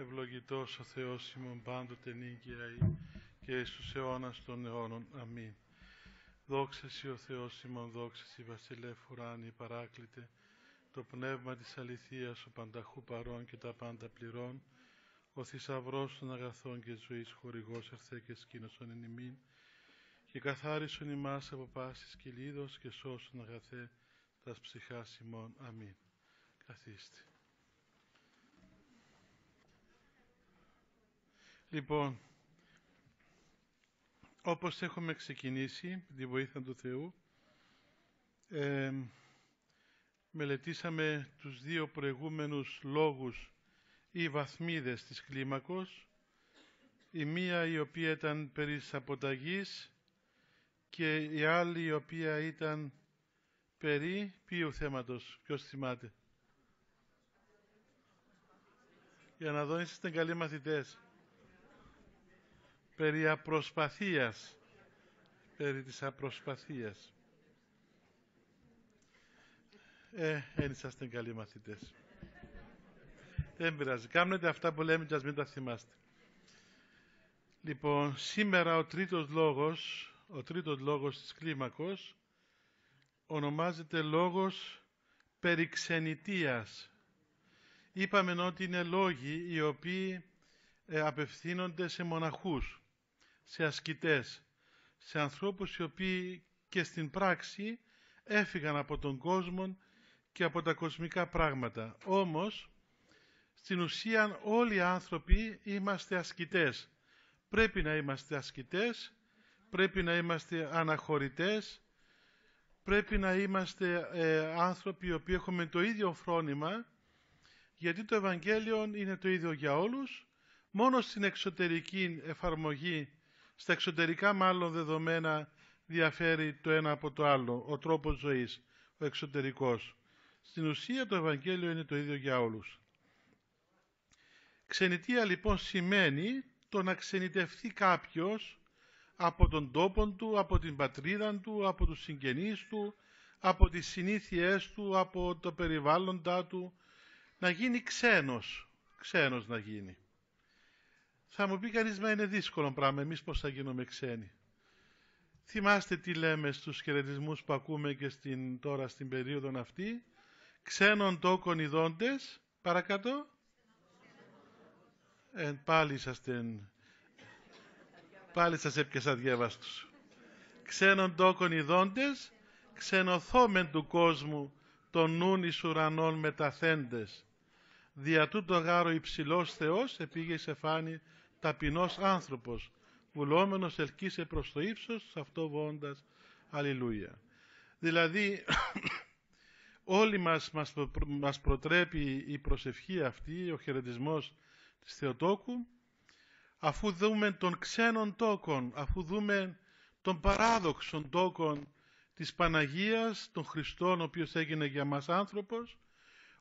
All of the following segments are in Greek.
Ευλογητός ο Θεός ημών πάντοτε ή και εις τους αιώνας των αιώνων. Αμήν. Δόξα Συ ο Θεός ημών, δόξα Συ βασιλεύ ουράνη παράκλητε, το πνεύμα της αληθείας ο πανταχού παρών και τα πάντα πληρών, ο θησαυρός των αγαθών και ζωής χορηγός ερθέ και σκήνωσον εν ημίν, και καθάρισον ημάς από πάσης κυλίδος και σώσον αγαθέ τας ψυχάς ημών. Αμήν. Καθίστε. Λοιπόν, όπως έχουμε ξεκινήσει, τη βοήθεια του Θεού, μελετήσαμε τους δύο προηγούμενους λόγους ή βαθμίδες της κλίμακος, η μία η οποία ήταν περί σαποταγής και η άλλη η οποία ήταν περί ποιου θέματος, ποιος θυμάται. Για να δω, είστε καλοί μαθητές περί απροσπαθίας, περί της απροσπαθίας. Ε, δεν είσαστε καλοί μαθητές. Δεν πειράζει. κάνετε αυτά που λέμε και ας μην τα θυμάστε. Λοιπόν, σήμερα ο τρίτος λόγος, ο τρίτος λόγος της κλίμακος ονομάζεται λόγος περιξενητίας. Είπαμε ότι είναι λόγοι οι οποίοι ε, απευθύνονται σε μοναχούς σε ασκητές, σε ανθρώπους οι οποίοι και στην πράξη έφυγαν από τον κόσμο και από τα κοσμικά πράγματα. Όμως, στην ουσία όλοι οι άνθρωποι είμαστε ασκητές. Πρέπει να είμαστε ασκητές, πρέπει να είμαστε αναχωρητές, πρέπει να είμαστε ε, άνθρωποι οι οποίοι έχουμε το ίδιο φρόνημα, γιατί το Ευαγγέλιο είναι το ίδιο για όλους, μόνο στην εξωτερική εφαρμογή στα εξωτερικά μάλλον δεδομένα διαφέρει το ένα από το άλλο, ο τρόπος ζωής, ο εξωτερικός. Στην ουσία το Ευαγγέλιο είναι το ίδιο για όλους. Ξενιτεία λοιπόν σημαίνει το να ξενιτευθεί κάποιος από τον τόπο του, από την πατρίδα του, από τους συγγενείς του, από τις συνήθειές του, από το περιβάλλοντά του, να γίνει ξένος, ξένος να γίνει. Θα μου πει κανείς, μα είναι δύσκολο πράγμα, εμείς πώς θα γίνουμε ξένοι. Θυμάστε τι λέμε στους χαιρετισμούς που ακούμε και στην, τώρα στην περίοδο αυτή. Ξένων τόκων ειδώντες, παρακάτω. Ε, πάλι είσαστε, πάλι σας έπιασα διαβάστους. Ξένων τόκων ειδώντες, ξενοθόμεν του κόσμου των νουν εις ουρανών μεταθέντες. Δια τούτο γάρο υψηλός Θεός επήγε σε φάνη ταπεινός άνθρωπος, βουλόμενος ελκύσε προς το ύψος, αυτό βόντας, αλληλούια. Δηλαδή, όλοι μας, μας, προτρέπει η προσευχή αυτή, ο χαιρετισμός της Θεοτόκου, αφού δούμε τον ξένον τόκον, αφού δούμε τον παράδοξον τόκον της Παναγίας, των Χριστών, ο οποίος έγινε για μας άνθρωπος,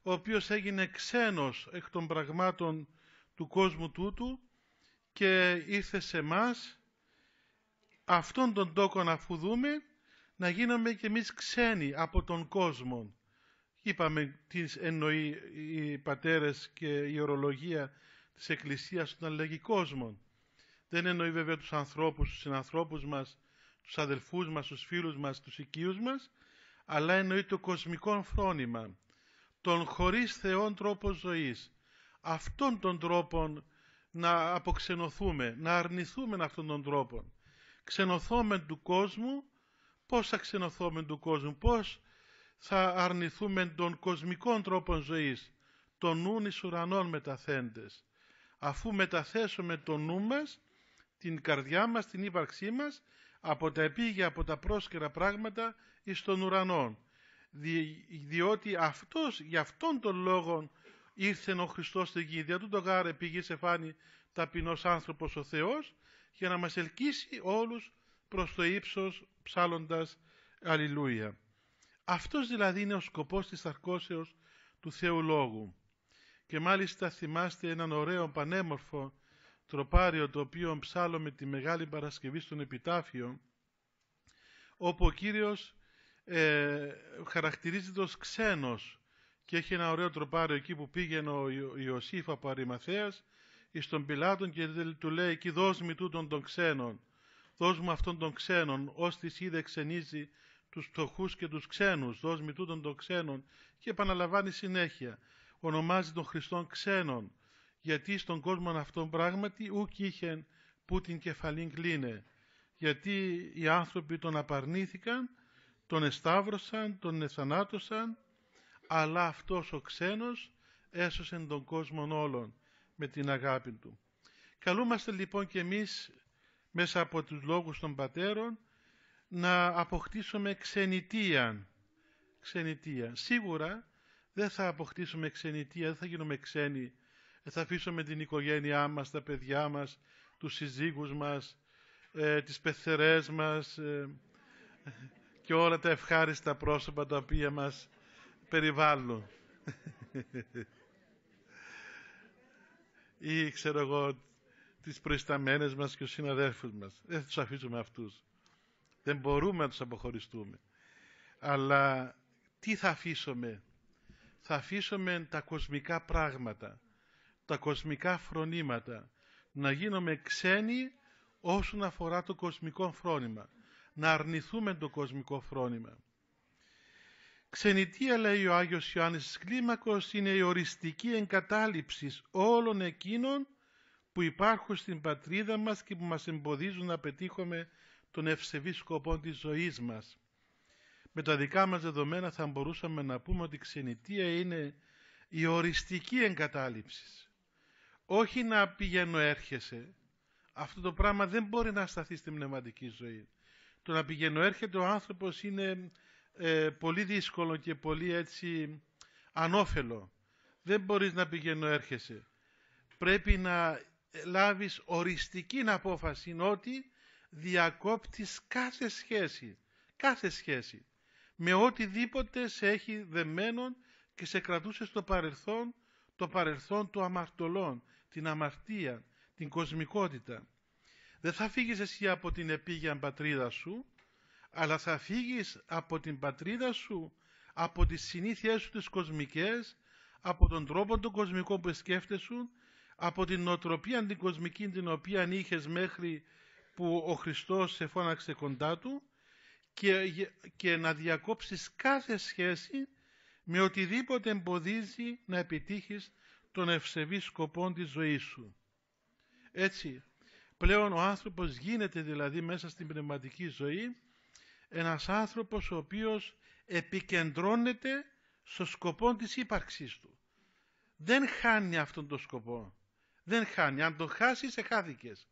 ο οποίος έγινε ξένος εκ των πραγμάτων του κόσμου τούτου και ήρθε σε μας αυτόν τον τόκο να φουδούμε, να γίνομαι και εμείς ξένοι από τον κόσμο. Είπαμε τις εννοεί οι πατέρες και η ορολογία της Εκκλησίας όταν λέγει κόσμο. Δεν εννοεί βέβαια τους ανθρώπους, τους συνανθρώπους μας, τους αδελφούς μας, τους φίλους μας, τους οικείους μας, αλλά εννοεί το κοσμικό φρόνημα, τον χωρίς Θεόν τρόπο ζωής. Αυτόν τον τρόπο να αποξενωθούμε, να αρνηθούμε αυτών τον τρόπων. Ξενωθούμε του κόσμου, πώς θα ξενωθούμε του κόσμου, πώς θα αρνηθούμε τον κοσμικών τρόπο ζωής, Τον νου εις ουρανών μεταθέντες. Αφού μεταθέσουμε το νου μας, την καρδιά μας, την ύπαρξή μας, από τα επίγεια, από τα πρόσκαιρα πράγματα εις τον ουρανό. διότι αυτός, για αυτόν τον λόγο ήρθε ο Χριστός στην γη. του το γάρε πήγε σε φάνη ταπεινο άνθρωπος ο Θεός για να μας ελκύσει όλους προς το ύψος ψάλλοντας Αλληλούια. Αυτός δηλαδή είναι ο σκοπός της αρκώσεω του Θεού Λόγου. Και μάλιστα θυμάστε έναν ωραίο πανέμορφο τροπάριο το οποίο ψάλω τη Μεγάλη Παρασκευή στον Επιτάφιο όπου ο Κύριος ε, χαρακτηρίζεται ως ξένος και έχει ένα ωραίο τροπάριο εκεί που πήγαινε ο Ιωσήφ από Αρημαθέας εις τον Πιλάτον και του λέει εκεί δώσ' μου τούτον τον ξένον, δώσ' μου αυτόν των ξένων, της είδε ξενίζει τους φτωχούς και τους ξένους, δώσ' μου τούτον τον ξένον και επαναλαμβάνει συνέχεια. Ονομάζει τον Χριστόν ξένον, γιατί στον κόσμο αυτόν πράγματι ούκ είχεν που την κεφαλήν κλείνε. Γιατί οι άνθρωποι τον απαρνήθηκαν, τον εσταύρωσαν, τον εθανάτωσαν, αλλά αυτός ο ξένος έσωσε τον κόσμο όλων με την αγάπη του. Καλούμαστε λοιπόν και εμείς μέσα από τους λόγους των πατέρων να αποκτήσουμε ξενιτία. ξενιτία. Σίγουρα δεν θα αποκτήσουμε ξενιτία, δεν θα γίνουμε ξένοι, δεν θα αφήσουμε την οικογένειά μας, τα παιδιά μας, τους συζύγους μας, ε, τις πεθερές μας ε, και όλα τα ευχάριστα πρόσωπα τα οποία μας περιβάλλον. Ή ξέρω εγώ τις προϊσταμένες μας και τους συναδέλφους μας. Δεν θα τους αφήσουμε αυτούς. Δεν μπορούμε να τους αποχωριστούμε. Αλλά τι θα αφήσουμε. Θα αφήσουμε τα κοσμικά πράγματα, τα κοσμικά φρονήματα. Να γίνουμε ξένοι όσον αφορά το κοσμικό φρόνημα. Να αρνηθούμε το κοσμικό φρόνημα. Ξενιτία λέει ο Άγιος Ιωάννης της Κλίμακος, είναι η οριστική εγκατάλειψης όλων εκείνων που υπάρχουν στην πατρίδα μας και που μας εμποδίζουν να πετύχουμε τον ευσεβή σκοπό της ζωής μας. Με τα δικά μας δεδομένα θα μπορούσαμε να πούμε ότι η είναι η οριστική εγκατάλειψης. Όχι να πηγαίνω έρχεσαι. Αυτό το πράγμα δεν μπορεί να σταθεί στην πνευματική ζωή. Το να πηγαίνω έρχεται ο άνθρωπος είναι ε, πολύ δύσκολο και πολύ έτσι ανώφελο. Δεν μπορείς να πηγαίνω έρχεσαι. Πρέπει να λάβεις οριστική απόφαση ότι διακόπτεις κάθε σχέση. Κάθε σχέση. Με οτιδήποτε σε έχει δεμένον και σε κρατούσε στο παρελθόν, το παρελθόν του αμαρτωλών, την αμαρτία, την κοσμικότητα. Δεν θα φύγεις εσύ από την επίγεια πατρίδα σου, αλλά θα φύγεις από την πατρίδα σου, από τις συνήθειές σου τις κοσμικές, από τον τρόπο τον κοσμικό που σκέφτεσαι, από την νοοτροπία την κοσμική την οποία είχες μέχρι που ο Χριστός σε φώναξε κοντά του και, και να διακόψεις κάθε σχέση με οτιδήποτε εμποδίζει να επιτύχεις τον ευσεβή σκοπό της ζωής σου. Έτσι, πλέον ο άνθρωπος γίνεται δηλαδή μέσα στην πνευματική ζωή ένας άνθρωπος ο οποίος επικεντρώνεται στο σκοπό της ύπαρξής του. Δεν χάνει αυτόν τον σκοπό. Δεν χάνει. Αν τον χάσεις, εχάθηκες.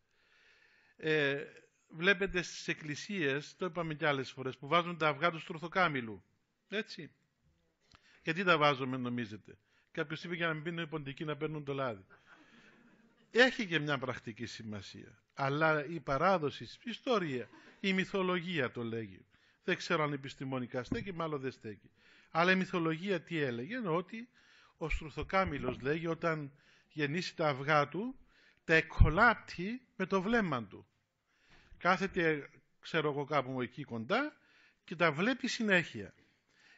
Ε, βλέπετε στις εκκλησίες, το είπαμε κι άλλες φορές, που βάζουν τα αυγά του στρουθοκάμιλου. Έτσι. Γιατί τα βάζουμε νομίζετε. Κάποιος είπε για να μην πίνουν ποντικοί να παίρνουν το λάδι. Έχει και μια πρακτική σημασία. Αλλά η παράδοση, η ιστορία, η μυθολογία το λέγει. Δεν ξέρω αν επιστημονικά στέκει, μάλλον δεν στέκει. Αλλά η μυθολογία τι έλεγε, ότι ο Στρουθοκάμιλος λέγει όταν γεννήσει τα αυγά του, τα εκολάπτει με το βλέμμα του. Κάθεται, ξέρω εγώ κάπου εκεί κοντά και τα βλέπει συνέχεια.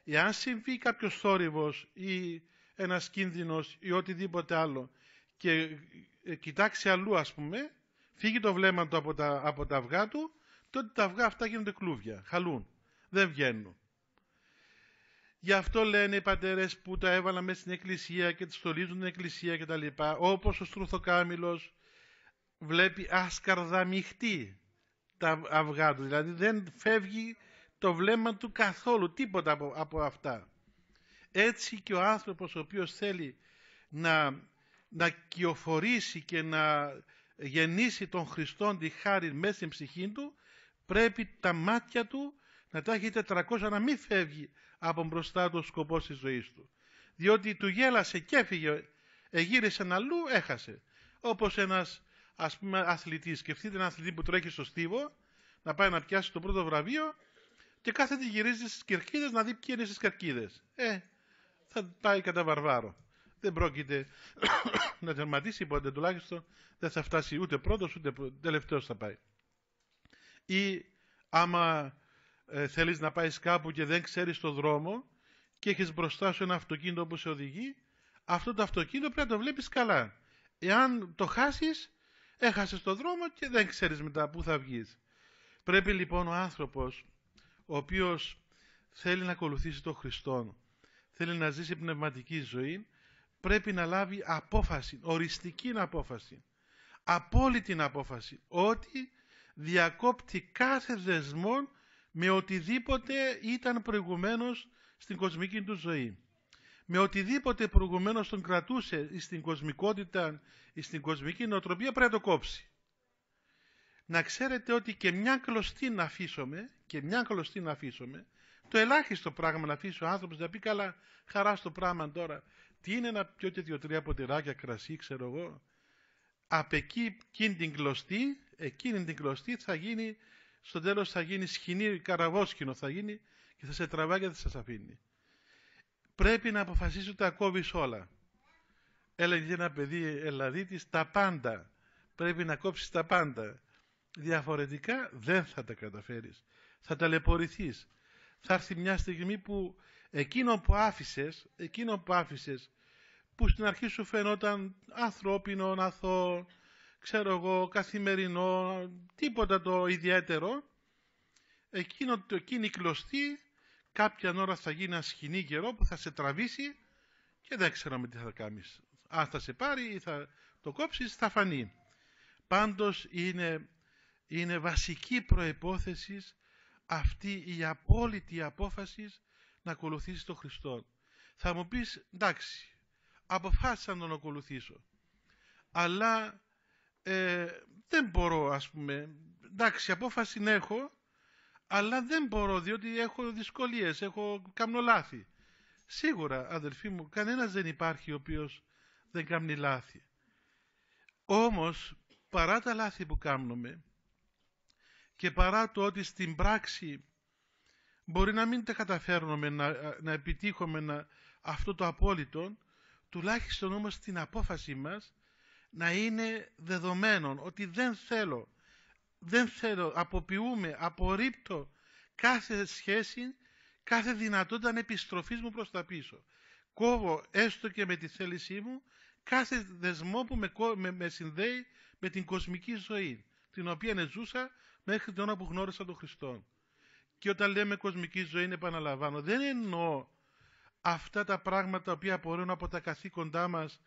Εάν συμβεί κάποιος θόρυβος ή ένας κίνδυνος ή οτιδήποτε άλλο και ε, κοιτάξει αλλού ας πούμε, φύγει το βλέμμα του από τα, από τα αυγά του, τότε τα αυγά αυτά γίνονται κλούβια, χαλούν δεν βγαίνουν. Γι' αυτό λένε οι πατέρες που τα έβαλαν μέσα στην εκκλησία και τις στολίζουν την εκκλησία κτλ. Όπως ο Στρουθοκάμιλος βλέπει άσκαρδα μειχτή τα αυγά του. Δηλαδή δεν φεύγει το βλέμμα του καθόλου τίποτα από, από αυτά. Έτσι και ο άνθρωπος ο οποίος θέλει να, να κυοφορήσει και να γεννήσει τον Χριστόν τη χάρη μέσα στην ψυχή του πρέπει τα μάτια του να τα έχει 400 να μην φεύγει από μπροστά του ο σκοπός της ζωής του. Διότι του γέλασε και έφυγε, γύρισε αλλού, έχασε. Όπως ένας ας πούμε αθλητής, σκεφτείτε ένα αθλητή που τρέχει στο στίβο, να πάει να πιάσει το πρώτο βραβείο και κάθεται γυρίζει στις κερκίδες να δει ποιοι είναι στις κερκίδες. Ε, θα πάει κατά βαρβάρο. Δεν πρόκειται να τερματίσει ποτέ τουλάχιστον δεν θα φτάσει ούτε πρώτος ούτε τελευταίος θα πάει. Ή άμα ε, θέλεις να πάεις κάπου και δεν ξέρεις το δρόμο και έχεις μπροστά σου ένα αυτοκίνητο που σε οδηγεί, αυτό το αυτοκίνητο πρέπει να το βλέπεις καλά. Εάν το χάσεις, έχασες το δρόμο και δεν ξέρεις μετά πού θα βγεις. Πρέπει λοιπόν ο άνθρωπος, ο οποίος θέλει να ακολουθήσει τον Χριστό, θέλει να ζήσει πνευματική ζωή, πρέπει να λάβει απόφαση, οριστική απόφαση, απόλυτη απόφαση, ότι διακόπτει κάθε δεσμό με οτιδήποτε ήταν προηγουμένως στην κοσμική του ζωή. Με οτιδήποτε προηγουμένως τον κρατούσε στην κοσμικότητα στην κοσμική νοοτροπία πρέπει να το κόψει. Να ξέρετε ότι και μια κλωστή να αφήσουμε, και μια κλωστή να αφήσουμε, το ελάχιστο πράγμα να αφήσει ο άνθρωπος να πει καλά χαρά στο πράγμα τώρα. Τι είναι να πιω και δύο-τρία ποτηράκια κρασί, ξέρω εγώ. Απ' εκεί, εκείνη την κλωστή, εκείνη την κλωστή θα γίνει στο τέλος θα γίνει σκηνή καραβόσκινο θα γίνει και θα σε τραβά και θα σας αφήνει. Πρέπει να αποφασίσει τα κόβεις όλα. Έλεγε ένα παιδί Ελλαδίτης τα πάντα. Πρέπει να κόψεις τα πάντα. Διαφορετικά δεν θα τα καταφέρεις. Θα ταλαιπωρηθείς. Θα έρθει μια στιγμή που εκείνο που άφησες, εκείνο που άφησες, που στην αρχή σου φαινόταν ανθρώπινο, αθώο, ξέρω εγώ, καθημερινό, τίποτα το ιδιαίτερο, εκείνο, εκείνη η κλωστή κάποια ώρα θα γίνει ένα σκηνή καιρό που θα σε τραβήσει και δεν με τι θα κάνεις. Αν θα σε πάρει ή θα το κόψεις θα φανεί. Πάντως είναι, είναι βασική προπόθεση αυτή η απόλυτη απόφαση να ακολουθήσεις τον Χριστό. Θα μου πεις εντάξει, αποφάσισα να τον ακολουθήσω. Αλλά ε, δεν μπορώ ας πούμε, εντάξει απόφαση ναι έχω, αλλά δεν μπορώ διότι έχω δυσκολίες, έχω κάνω λάθη. Σίγουρα αδελφοί μου, κανένας δεν υπάρχει ο οποίος δεν κάνει λάθη. Όμως παρά τα λάθη που κάνουμε και παρά το ότι στην πράξη μπορεί να μην τα καταφέρνουμε να, να επιτύχουμε να, αυτό το απόλυτο, τουλάχιστον όμως την απόφαση μας να είναι δεδομένο ότι δεν θέλω, δεν θέλω, αποποιούμε, απορρίπτω κάθε σχέση, κάθε δυνατότητα επιστροφής μου προς τα πίσω. Κόβω έστω και με τη θέλησή μου κάθε δεσμό που με, με, συνδέει με την κοσμική ζωή, την οποία ναι ζούσα μέχρι τώρα που γνώρισα τον Χριστό. Και όταν λέμε κοσμική ζωή, επαναλαμβάνω, δεν εννοώ αυτά τα πράγματα τα οποία απορρέουν από τα καθήκοντά μας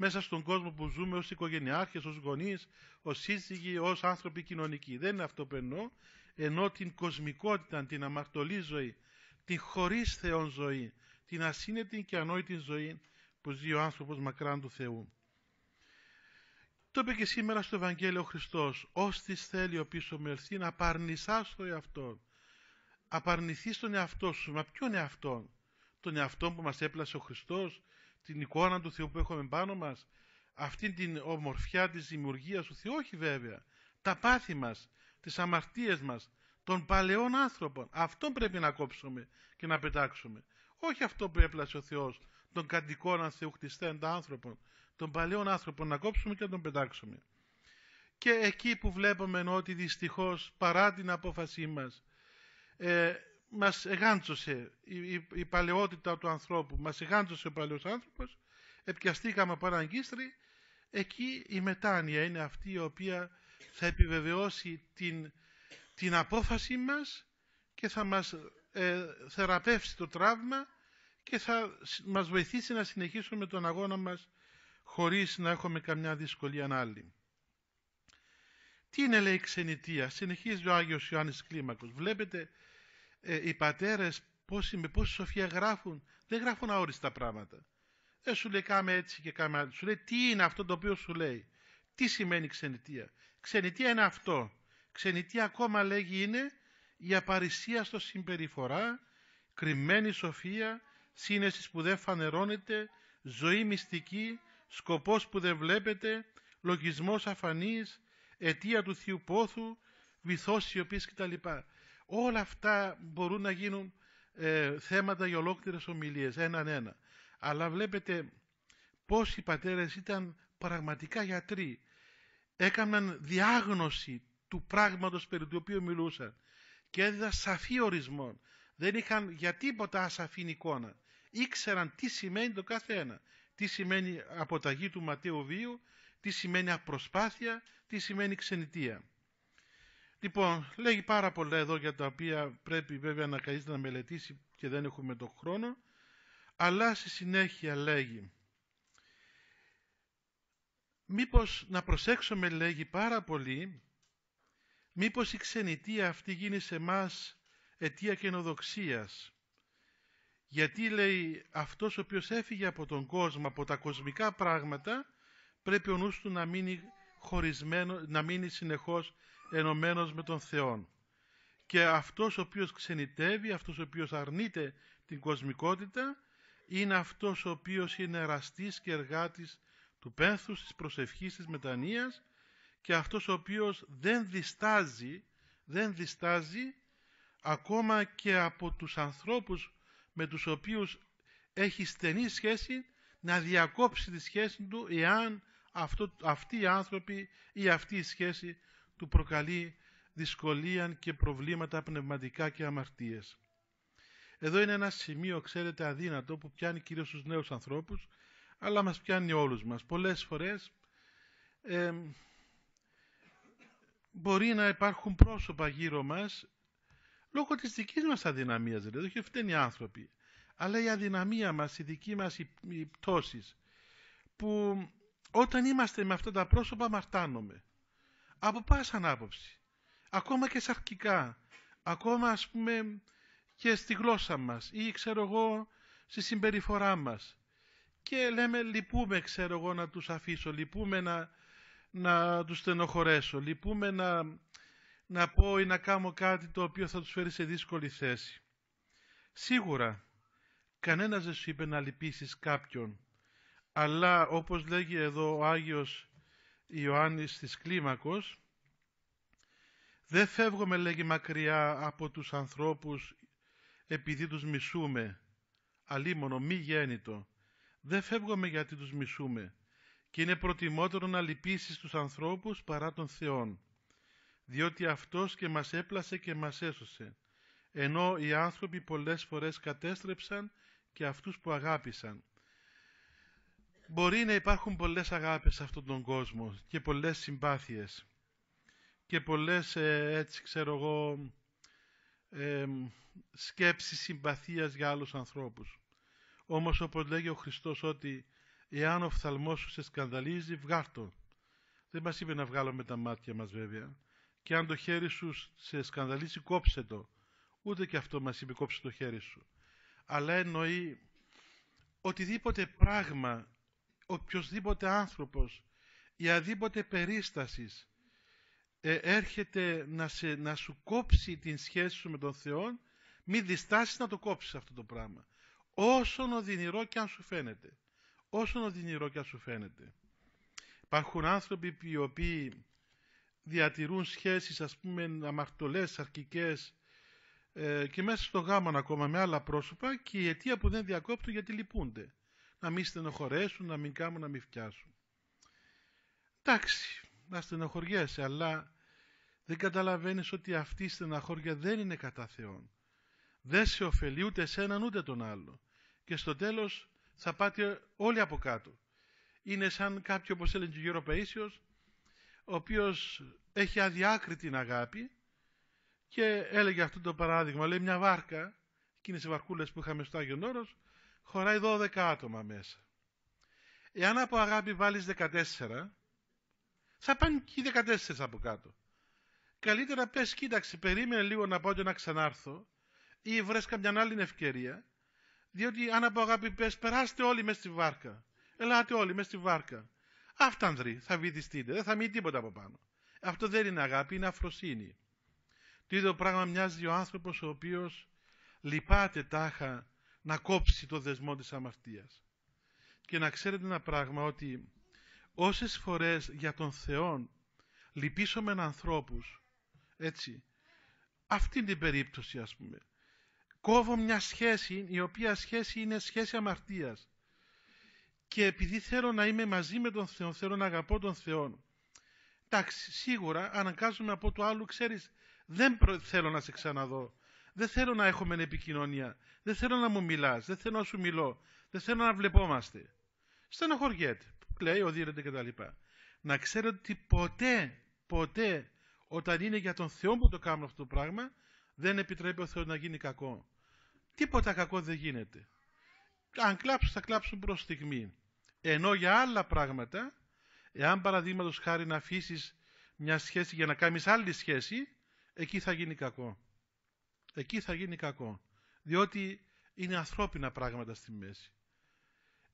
μέσα στον κόσμο που ζούμε ως οικογενειάρχες, ως γονείς, ως σύζυγοι, ως άνθρωποι κοινωνικοί. Δεν είναι αυτό που εννοώ, ενώ την κοσμικότητα, την αμαρτωλή ζωή, την χωρίς Θεόν ζωή, την ασύνετη και ανόητη ζωή που ζει ο άνθρωπος μακράν του Θεού. Το είπε και σήμερα στο Ευαγγέλιο ο Χριστός, ως θέλει ο πίσω να απαρνησάς το εαυτό. Απαρνηθείς τον εαυτό σου, μα ποιον εαυτό, τον εαυτό που μας έπλασε ο Χριστός, την εικόνα του Θεού που έχουμε πάνω μας, αυτήν την ομορφιά της δημιουργίας του Θεού, όχι βέβαια, τα πάθη μας, τις αμαρτίες μας, των παλαιών άνθρωπων. αυτόν πρέπει να κόψουμε και να πετάξουμε. Όχι αυτό που έπλασε ο Θεός, τον κατοικών Θεού χτιστέντα άνθρωπων, των παλαιών άνθρωπων να κόψουμε και να τον πετάξουμε. Και εκεί που βλέπουμε ότι δυστυχώς παρά την απόφασή μας ε, μας εγάντζωσε η, η, παλαιότητα του ανθρώπου, μας εγάντζωσε ο παλαιός άνθρωπος, επιαστήκαμε από έναν εκεί η μετάνοια είναι αυτή η οποία θα επιβεβαιώσει την, την απόφαση μας και θα μας ε, θεραπεύσει το τραύμα και θα μας βοηθήσει να συνεχίσουμε τον αγώνα μας χωρίς να έχουμε καμιά δυσκολία άλλη. Τι είναι λέει ξενιτεία, συνεχίζει ο Άγιος Ιωάννης Κλίμακος. Βλέπετε ε, οι πατέρες πόσοι, με πόση σοφία γράφουν, δεν γράφουν αόριστα πράγματα. Δεν σου λέει κάμε έτσι και κάμε άλλο. Σου λέει τι είναι αυτό το οποίο σου λέει. Τι σημαίνει ξενιτεία. Ξενιτεία είναι αυτό. Ξενιτεία ακόμα λέγει είναι η απαρισία στο συμπεριφορά, κρυμμένη σοφία, σύνεσης που δεν φανερώνεται, ζωή μυστική, σκοπός που δεν βλέπετε, λογισμός αφανής, αιτία του θείου πόθου, βυθός σιωπής κτλ. Όλα αυτά μπορούν να γίνουν ε, θέματα για ολόκληρες ομιλίες, έναν ένα. Αλλά βλέπετε πώς οι πατέρες ήταν πραγματικά γιατροί. Έκαναν διάγνωση του πράγματος περί του οποίου μιλούσαν και έδιδαν σαφή ορισμό. Δεν είχαν για τίποτα ασαφή εικόνα. Ήξεραν τι σημαίνει το κάθε ένα. Τι σημαίνει αποταγή του Ματέου Βίου, τι σημαίνει απροσπάθεια, τι σημαίνει ξενιτεία. Λοιπόν, λέγει πάρα πολλά εδώ για τα οποία πρέπει βέβαια να καλείς να μελετήσει και δεν έχουμε τον χρόνο, αλλά στη συνέχεια λέγει «Μήπως να προσέξουμε» λέγει πάρα πολύ «Μήπως η ξενιτεία αυτή γίνει σε μας αιτία καινοδοξίας» γιατί λέει αυτός ο οποίος έφυγε από τον κόσμο, από τα κοσμικά πράγματα πρέπει ο νους του να μείνει χωρισμένο, να μείνει συνεχώς ενωμένος με τον Θεό. Και αυτός ο οποίος ξενιτεύει, αυτός ο οποίος αρνείται την κοσμικότητα, είναι αυτός ο οποίος είναι εραστής και εργάτης του πένθους, της προσευχής, της μετανοίας και αυτός ο οποίος δεν διστάζει, δεν διστάζει ακόμα και από τους ανθρώπους με τους οποίους έχει στενή σχέση να διακόψει τη σχέση του εάν αυτοί οι άνθρωποι ή αυτή η σχέση του προκαλεί δυσκολία και προβλήματα πνευματικά και αμαρτίες. Εδώ είναι ένα σημείο, ξέρετε, αδύνατο που πιάνει κυρίως τους νέους ανθρώπους, αλλά μας πιάνει όλους μας. Πολλές φορές μπορεί να υπάρχουν πρόσωπα γύρω μας λόγω της δικής μας αδυναμίας, δηλαδή, όχι οι άνθρωποι, αλλά η αδυναμία μας, η δική μας που όταν είμαστε με αυτά τα πρόσωπα μαρτάνομαι από πάσα άποψη. Ακόμα και σαρκικά, ακόμα ας πούμε και στη γλώσσα μας ή ξέρω εγώ στη συμπεριφορά μας. Και λέμε λυπούμε ξέρω εγώ να τους αφήσω, λυπούμε να, να τους στενοχωρέσω, λυπούμε να, να πω ή να κάνω κάτι το οποίο θα τους φέρει σε δύσκολη θέση. Σίγουρα, κανένας δεν σου είπε να λυπήσεις κάποιον, αλλά όπως λέγει εδώ ο Άγιος Ιωάννης της κλίμακος «Δεν φεύγουμε, λέγει, μακριά από τους ανθρώπους επειδή τους μισούμε, αλίμονο, μη γέννητο. Δεν φεύγουμε γιατί τους μισούμε και είναι προτιμότερο να λυπήσεις τους ανθρώπους παρά τον Θεόν, διότι Αυτός και μας έπλασε και μας έσωσε, ενώ οι άνθρωποι πολλές φορές κατέστρεψαν και αυτούς που αγάπησαν. Μπορεί να υπάρχουν πολλές αγάπες σε αυτόν τον κόσμο και πολλές συμπάθειες και πολλές ε, έτσι ξέρω εγώ σκέψεις συμπαθίας για άλλους ανθρώπους. Όμως όπως λέγει ο Χριστός ότι εάν ο φθαλμός σου σε σκανδαλίζει βγάρτο. Δεν μας είπε να βγάλουμε τα μάτια μας βέβαια. Και αν το χέρι σου σε σκανδαλίζει κόψε το. Ούτε και αυτό μας είπε κόψε το χέρι σου. Αλλά εννοεί οτιδήποτε πράγμα οποιοδήποτε άνθρωπος, η αδίποτε περίστασης ε, έρχεται να, σε, να σου κόψει την σχέση σου με τον Θεό, μην διστάσεις να το κόψεις αυτό το πράγμα. Όσον οδυνηρό και αν σου φαίνεται. Όσον οδυνηρό και αν σου φαίνεται. Υπάρχουν άνθρωποι οι οποίοι διατηρούν σχέσεις ας πούμε αμαρτωλές, αρκικές ε, και μέσα στο γάμο ακόμα με άλλα πρόσωπα και η αιτία που δεν διακόπτουν γιατί λυπούνται να μην στενοχωρέσουν, να μην κάνουν, να μην φτιάσουν. Εντάξει, να στενοχωριέσαι, αλλά δεν καταλαβαίνεις ότι αυτή η στεναχώρια δεν είναι κατά Θεόν. Δεν σε ωφελεί ούτε εσέναν ούτε τον άλλο. Και στο τέλος θα πάτε όλοι από κάτω. Είναι σαν κάποιο, όπως έλεγε ο Γιώργο Παΐσιος, ο οποίος έχει αδιάκριτη αγάπη και έλεγε αυτό το παράδειγμα, λέει μια βάρκα, εκείνες οι βαρκούλες που είχαμε στο Άγιον Όρος, χωράει 12 άτομα μέσα. Εάν από αγάπη βάλεις 14, θα πάνε και οι 14 από κάτω. Καλύτερα πες, κοίταξε, περίμενε λίγο να πάω και να ξανάρθω ή βρες καμιά άλλη ευκαιρία, διότι αν από αγάπη πες, περάστε όλοι μέσα στη βάρκα. Ελάτε όλοι μέσα στη βάρκα. Αυτά θα βυθιστείτε, δεν θα μείνει τίποτα από πάνω. Αυτό δεν είναι αγάπη, είναι αφροσύνη. Το ίδιο πράγμα μοιάζει ο άνθρωπος ο οποίος λυπάται τάχα να κόψει το δεσμό της αμαρτίας. Και να ξέρετε ένα πράγμα ότι όσες φορές για τον Θεό λυπήσουμε ανθρώπους, έτσι, αυτήν την περίπτωση ας πούμε, κόβω μια σχέση η οποία σχέση είναι σχέση αμαρτίας και επειδή θέλω να είμαι μαζί με τον Θεό, θέλω να αγαπώ τον Θεό, εντάξει, σίγουρα αναγκάζομαι από το άλλο, ξέρεις, δεν θέλω να σε ξαναδώ. Δεν θέλω να έχουμε επικοινωνία. Δεν θέλω να μου μιλάς. Δεν θέλω να σου μιλώ. Δεν θέλω να βλεπόμαστε. Στενοχωριέται. Λέει, οδύρεται κτλ. Να ξέρετε ότι ποτέ, ποτέ, όταν είναι για τον Θεό που το κάνουμε αυτό το πράγμα, δεν επιτρέπει ο Θεός να γίνει κακό. Τίποτα κακό δεν γίνεται. Αν κλάψουν, θα κλάψουν προς στιγμή. Ενώ για άλλα πράγματα, εάν παραδείγματος χάρη να αφήσεις μια σχέση για να κάνεις άλλη σχέση, εκεί θα γίνει κακό εκεί θα γίνει κακό. Διότι είναι ανθρώπινα πράγματα στη μέση.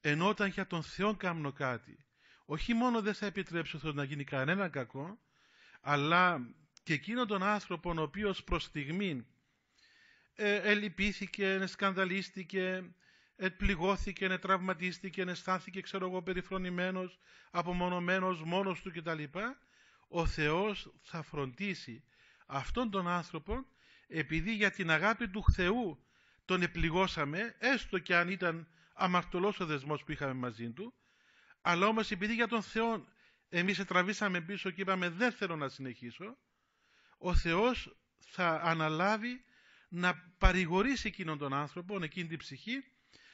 Ενώ όταν για τον Θεό κάνω κάτι, όχι μόνο δεν θα επιτρέψω Θεός να γίνει κανένα κακό, αλλά και εκείνον τον άνθρωπο ο οποίος προς στιγμή ε, ελυπήθηκε, ε, σκανδαλίστηκε, ε, πληγώθηκε, ε, τραυματίστηκε, αισθάνθηκε ξέρω εγώ περιφρονημένος, απομονωμένος μόνος του κτλ. Ο Θεός θα φροντίσει αυτόν τον άνθρωπο επειδή για την αγάπη του Θεού τον επληγώσαμε, έστω και αν ήταν αμαρτωλός ο δεσμός που είχαμε μαζί του, αλλά όμως επειδή για τον Θεό εμείς τραβήσαμε πίσω και είπαμε δεν θέλω να συνεχίσω, ο Θεός θα αναλάβει να παρηγορήσει εκείνον τον άνθρωπο, εκείνη την ψυχή,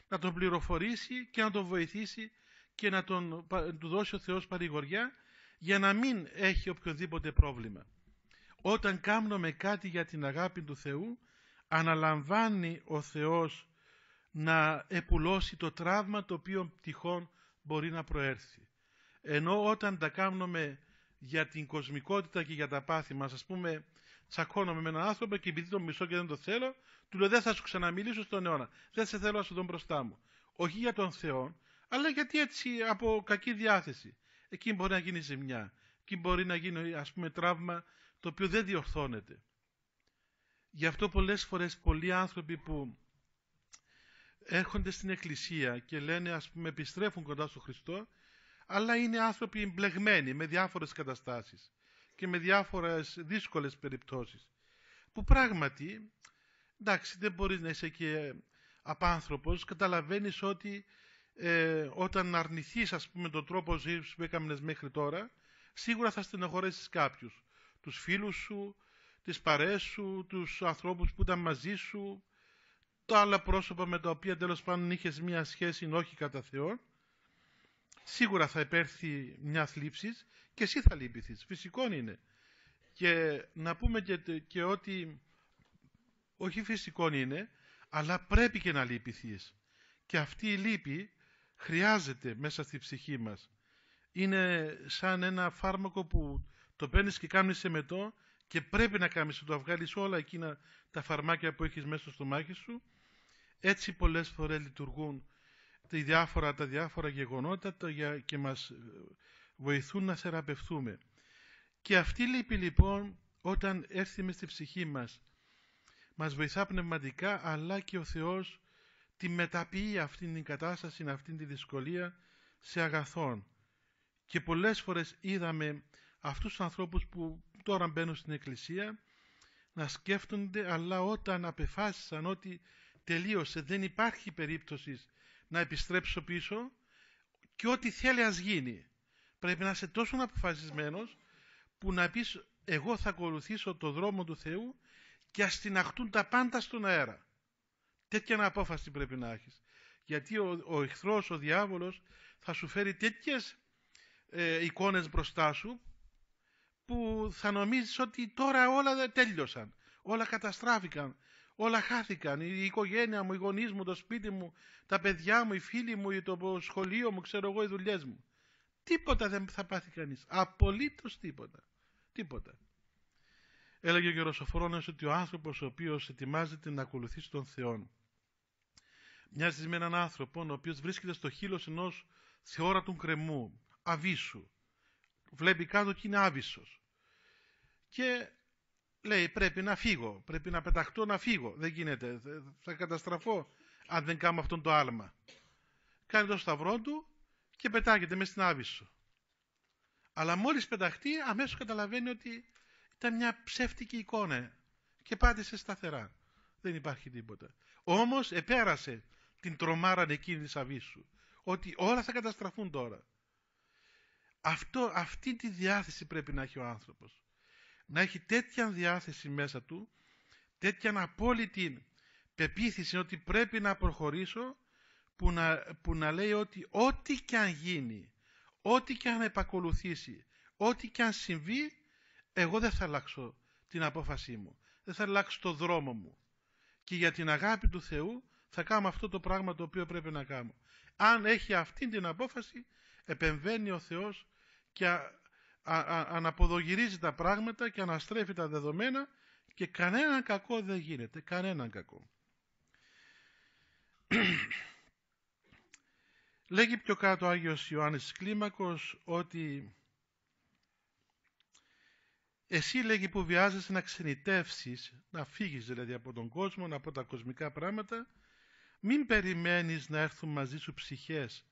να τον πληροφορήσει και να τον βοηθήσει και να τον, του δώσει ο Θεός παρηγοριά για να μην έχει οποιοδήποτε πρόβλημα. Όταν κάνουμε κάτι για την αγάπη του Θεού, αναλαμβάνει ο Θεός να επουλώσει το τραύμα το οποίο τυχόν μπορεί να προέρθει. Ενώ όταν τα κάνουμε για την κοσμικότητα και για τα πάθη μας, ας πούμε τσακώνομαι με έναν άνθρωπο και επειδή τον μισώ και δεν το θέλω, του λέω δεν θα σου ξαναμιλήσω στον αιώνα, δεν σε θέλω να σου δω μπροστά μου. Όχι για τον Θεό, αλλά γιατί έτσι από κακή διάθεση. Εκεί μπορεί να γίνει ζημιά, εκεί μπορεί να γίνει ας πούμε τραύμα το οποίο δεν διορθώνεται. Γι' αυτό πολλές φορές πολλοί άνθρωποι που έρχονται στην εκκλησία και λένε ας πούμε επιστρέφουν κοντά στον Χριστό αλλά είναι άνθρωποι εμπλεγμένοι με διάφορες καταστάσεις και με διάφορες δύσκολες περιπτώσεις που πράγματι εντάξει δεν μπορείς να είσαι και απάνθρωπος καταλαβαίνεις ότι ε, όταν αρνηθείς ας πούμε τον τρόπο ζωής που έκαμε μέχρι τώρα σίγουρα θα στενοχωρέσεις κάποιους τους φίλους σου, τις παρέες σου, τους ανθρώπους που ήταν μαζί σου, τα άλλα πρόσωπα με τα οποία τέλος πάντων είχες μία σχέση όχι κατά Θεό, σίγουρα θα επέρθει μιας θλίψη και εσύ θα λυπηθείς. Φυσικό είναι. Και να πούμε και, και ότι όχι φυσικό είναι, αλλά πρέπει και να λυπηθείς. Και αυτή η λύπη χρειάζεται μέσα στη ψυχή μας. Είναι σαν ένα φάρμακο που το παίρνεις και κάνεις σε μετό και πρέπει να κάνεις να το βγάλεις όλα εκείνα τα φαρμάκια που έχεις μέσα στο στομάχι σου. Έτσι πολλές φορές λειτουργούν τα διάφορα, τα διάφορα γεγονότα και μας ε, βοηθούν να θεραπευτούμε. Και αυτή λύπη λοιπόν όταν έρθει στη ψυχή μας μας βοηθά πνευματικά αλλά και ο Θεός τη μεταποιεί αυτήν την κατάσταση, αυτήν τη δυσκολία σε αγαθόν. Και πολλές φορές είδαμε αυτούς τους ανθρώπους που τώρα μπαίνουν στην εκκλησία να σκέφτονται αλλά όταν απεφάσισαν ότι τελείωσε δεν υπάρχει περίπτωσης να επιστρέψω πίσω και ό,τι θέλει ας γίνει. Πρέπει να είσαι τόσο αποφασισμένος που να πεις εγώ θα ακολουθήσω το δρόμο του Θεού και ας τυναχτούν τα πάντα στον αέρα. Τέτοια απόφαση πρέπει να έχεις. Γιατί ο, ο εχθρός, ο διάβολος θα σου φέρει τέτοιες ε, εικόνες μπροστά σου που θα νομίζεις ότι τώρα όλα τέλειωσαν, όλα καταστράφηκαν, όλα χάθηκαν, η οικογένεια μου, οι γονείς μου, το σπίτι μου, τα παιδιά μου, οι φίλοι μου, το σχολείο μου, ξέρω εγώ, οι δουλειές μου. Τίποτα δεν θα πάθει κανείς. Απολύτως τίποτα, τίποτα. Έλεγε ο ότι ο άνθρωπος ο οποίος ετοιμάζεται να ακολουθήσει τον Θεό μοιάζει με έναν άνθρωπο ο οποίος βρίσκεται στο χείλος ενός θεόρατου κρεμού, αβίσου. Βλέπει κάτω και είναι άβυσος και λέει πρέπει να φύγω, πρέπει να πεταχτώ να φύγω. Δεν γίνεται, θα καταστραφώ αν δεν κάνω αυτόν το άλμα. Κάνει το σταυρό του και πετάγεται μέσα στην άβυσσο. Αλλά μόλις πεταχτεί αμέσως καταλαβαίνει ότι ήταν μια ψεύτικη εικόνα και πάτησε σταθερά. Δεν υπάρχει τίποτα. Όμως επέρασε την τρομάρα εκείνη της Άβυσσου, Ότι όλα θα καταστραφούν τώρα. αυτή τη διάθεση πρέπει να έχει ο άνθρωπος να έχει τέτοια διάθεση μέσα του, τέτοια απόλυτη πεποίθηση ότι πρέπει να προχωρήσω, που να, που να λέει ότι ό,τι και αν γίνει, ό,τι και αν επακολουθήσει, ό,τι και αν συμβεί, εγώ δεν θα αλλάξω την απόφασή μου, δεν θα αλλάξω το δρόμο μου. Και για την αγάπη του Θεού θα κάνω αυτό το πράγμα το οποίο πρέπει να κάνω. Αν έχει αυτή την απόφαση, επεμβαίνει ο Θεός και α, αναποδογυρίζει τα πράγματα και αναστρέφει τα δεδομένα και κανένα κακό δεν γίνεται, κανέναν κακό. Λέγει πιο κάτω ο Άγιος Ιωάννης Κλίμακος ότι εσύ λέγει που βιάζεσαι να ξενιτεύσεις, να φύγεις δηλαδή από τον κόσμο, από τα κοσμικά πράγματα, μην περιμένεις να έρθουν μαζί σου ψυχές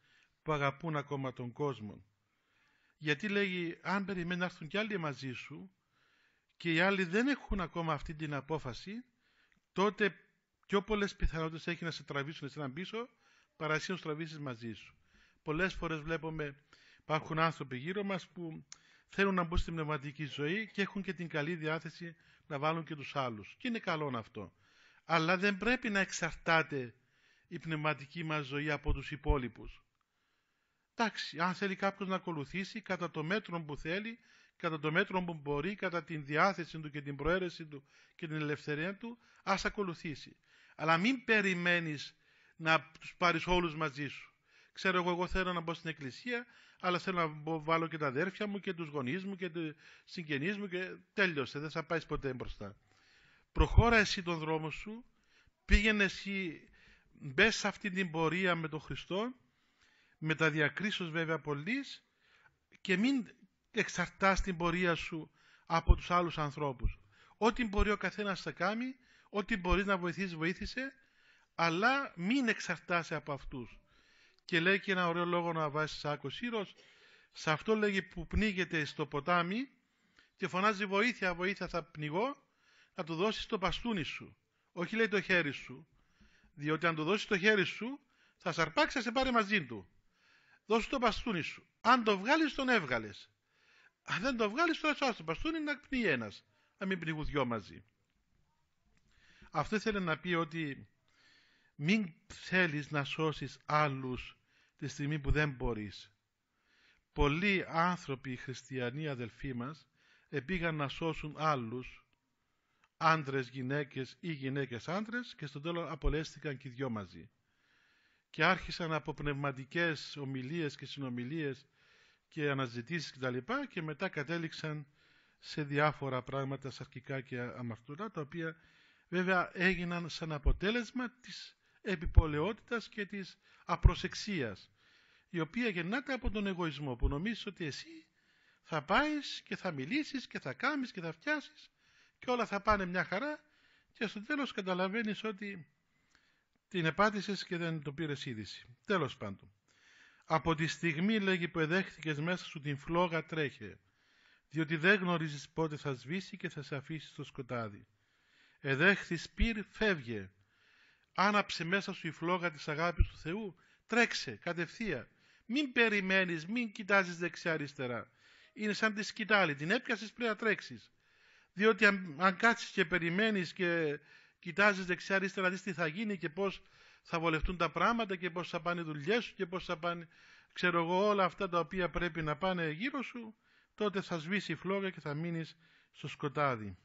που αγαπούν ακόμα τον κόσμο. Γιατί λέγει αν περιμένει να έρθουν κι άλλοι μαζί σου και οι άλλοι δεν έχουν ακόμα αυτή την απόφαση τότε πιο πολλές πιθανότητες έχει να σε τραβήσουν σε έναν πίσω παρά εσύ να τραβήσεις μαζί σου. Πολλές φορές βλέπουμε υπάρχουν άνθρωποι γύρω μας που θέλουν να μπουν στην πνευματική ζωή και έχουν και την καλή διάθεση να βάλουν και τους άλλους. Και είναι καλό αυτό. Αλλά δεν πρέπει να εξαρτάται η πνευματική μας ζωή από τους υπόλοιπους. Εντάξει, αν θέλει κάποιος να ακολουθήσει κατά το μέτρο που θέλει, κατά το μέτρο που μπορεί, κατά την διάθεση του και την προαίρεση του και την ελευθερία του, ας ακολουθήσει. Αλλά μην περιμένεις να τους πάρεις όλους μαζί σου. Ξέρω εγώ, εγώ θέλω να μπω στην εκκλησία, αλλά θέλω να βάλω και τα αδέρφια μου και τους γονείς μου και τους συγγενείς μου και τέλειωσε, δεν θα πάεις ποτέ μπροστά. Προχώρα εσύ τον δρόμο σου, πήγαινε εσύ, μπες σε αυτή την πορεία με τον Χριστό μεταδιακρίσεως βέβαια πολύ και μην εξαρτάς την πορεία σου από τους άλλους ανθρώπους. Ό,τι μπορεί ο καθένας να κάνει, ό,τι μπορείς να βοηθήσεις βοήθησε, αλλά μην εξαρτάσαι από αυτούς. Και λέει και ένα ωραίο λόγο να βάσει σάκος σύρος, σε αυτό λέγει που πνίγεται στο ποτάμι και φωνάζει βοήθεια, βοήθεια θα πνιγώ, να του δώσεις το παστούνι σου. Όχι λέει το χέρι σου, διότι αν του δώσεις το χέρι σου θα σαρπάξει σε πάρει μαζί του δώσε το μπαστούνι σου. Αν το βγάλεις, τον έβγαλες. Αν δεν το βγάλεις, τώρα σου το μπαστούνι να πνίγει ένας. Να μην πνιγούν δυο μαζί. Αυτό ήθελε να πει ότι μην θέλεις να σώσεις άλλους τη στιγμή που δεν μπορείς. Πολλοί άνθρωποι, χριστιανοί αδελφοί μας, επήγαν να σώσουν άλλους, άντρες γυναίκες ή γυναίκες άντρες και στο τέλος απολέστηκαν και οι δυο μαζί και άρχισαν από πνευματικές ομιλίες και συνομιλίες και αναζητήσεις κτλ. Και, μετά κατέληξαν σε διάφορα πράγματα σαρκικά και αμαρτωλά τα οποία βέβαια έγιναν σαν αποτέλεσμα της επιπολαιότητας και της απροσεξίας η οποία γεννάται από τον εγωισμό που νομίζεις ότι εσύ θα πάεις και θα μιλήσεις και θα κάνεις και θα φτιάσεις και όλα θα πάνε μια χαρά και στο τέλος καταλαβαίνεις ότι την επάτησες και δεν το πήρες είδηση. Τέλος πάντων. Από τη στιγμή, λέγει, που εδέχθηκες μέσα σου την φλόγα τρέχε, διότι δεν γνωρίζεις πότε θα σβήσει και θα σε αφήσει στο σκοτάδι. Εδέχθης πυρ, φεύγε. Άναψε μέσα σου η φλόγα της αγάπης του Θεού, τρέξε, κατευθείαν. Μην περιμένεις, μην κοιτάζεις δεξιά-αριστερά. Είναι σαν τη σκητάλη, την έπιασες πριν να Διότι αν, κάτσεις και περιμένεις. και κοιτάζεις δεξιά-αριστερά να τι θα γίνει και πώς θα βολευτούν τα πράγματα και πώς θα πάνε οι δουλειές σου και πώς θα πάνε, ξέρω εγώ, όλα αυτά τα οποία πρέπει να πάνε γύρω σου, τότε θα σβήσει η φλόγα και θα μείνεις στο σκοτάδι.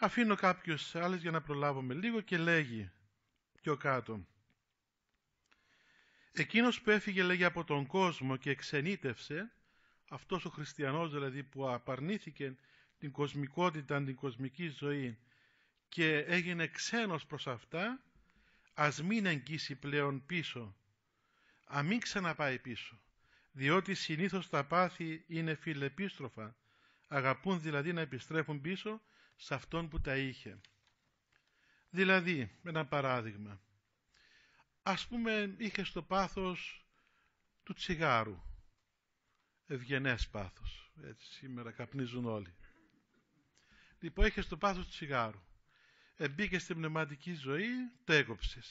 Αφήνω κάποιους άλλες για να προλάβουμε λίγο και λέγει πιο κάτω. Εκείνος που έφυγε λέγει από τον κόσμο και εξενήτευσε, αυτός ο χριστιανός δηλαδή που απαρνήθηκε την κοσμικότητα, την κοσμική ζωή και έγινε ξένος προς αυτά, ας μην εγγύσει πλέον πίσω, α μην ξαναπάει πίσω, διότι συνήθως τα πάθη είναι φιλεπίστροφα, αγαπούν δηλαδή να επιστρέφουν πίσω σε αυτόν που τα είχε. Δηλαδή, ένα παράδειγμα, ας πούμε είχε το πάθος του τσιγάρου, ευγενές πάθος, έτσι σήμερα καπνίζουν όλοι έχεις το πάθος του τσιγάρου. Εμπήκες στην πνευματική ζωή, το έκοψε.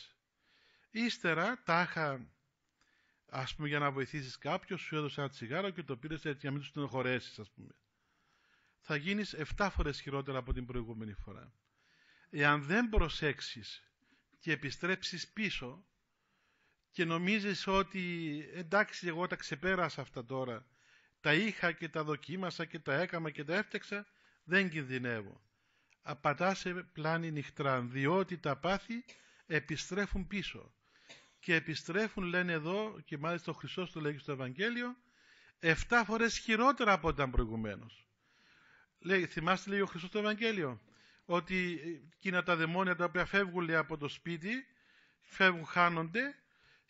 Ύστερα, τάχα, ας πούμε για να βοηθήσεις κάποιον, σου έδωσε ένα τσιγάρο και το πήρες έτσι για να μην τους χωρέσει, ας πούμε. Θα γίνεις 7 φορές χειρότερα από την προηγούμενη φορά. Εάν δεν προσέξεις και επιστρέψεις πίσω και νομίζεις ότι εντάξει εγώ τα ξεπέρασα αυτά τώρα, τα είχα και τα δοκίμασα και τα έκαμα και τα έφτιαξα, δεν κινδυνεύω. σε πλάνη νυχτράν, διότι τα πάθη επιστρέφουν πίσω. Και επιστρέφουν λένε εδώ, και μάλιστα ο Χριστός το λέγει στο Ευαγγέλιο, 7 φορές χειρότερα από όταν προηγουμένως. Λέει, θυμάστε λέει ο Χριστός το Ευαγγέλιο, ότι εκείνα τα δαιμόνια τα οποία φεύγουν λέει, από το σπίτι, φεύγουν, χάνονται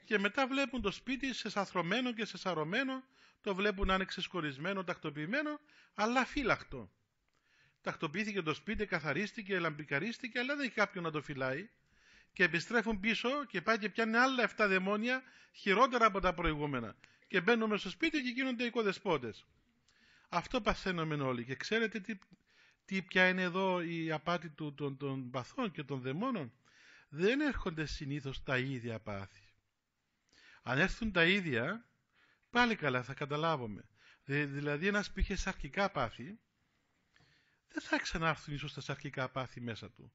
και μετά βλέπουν το σπίτι σε σαθρωμένο και σε σαρωμένο, το βλέπουν να είναι ξεσκορισμένο, τακτοποιημένο, αλλά φύλακτο τακτοποιήθηκε το σπίτι, καθαρίστηκε, λαμπικαρίστηκε, αλλά δεν έχει κάποιον να το φυλάει. Και επιστρέφουν πίσω και πάει και πιάνει άλλα 7 δαιμόνια χειρότερα από τα προηγούμενα. Και μπαίνουμε στο σπίτι και γίνονται οικοδεσπότες. Αυτό παθαίνουμε όλοι. Και ξέρετε τι, τι πια είναι εδώ η απάτη του, των, των παθών και των δαιμόνων. Δεν έρχονται συνήθως τα ίδια πάθη. Αν έρθουν τα ίδια, πάλι καλά θα καταλάβουμε. Δηλαδή ένας που είχε σαρκικά πάθη, δεν θα ξανάρθουν ίσως τα σαρκικά πάθη μέσα του.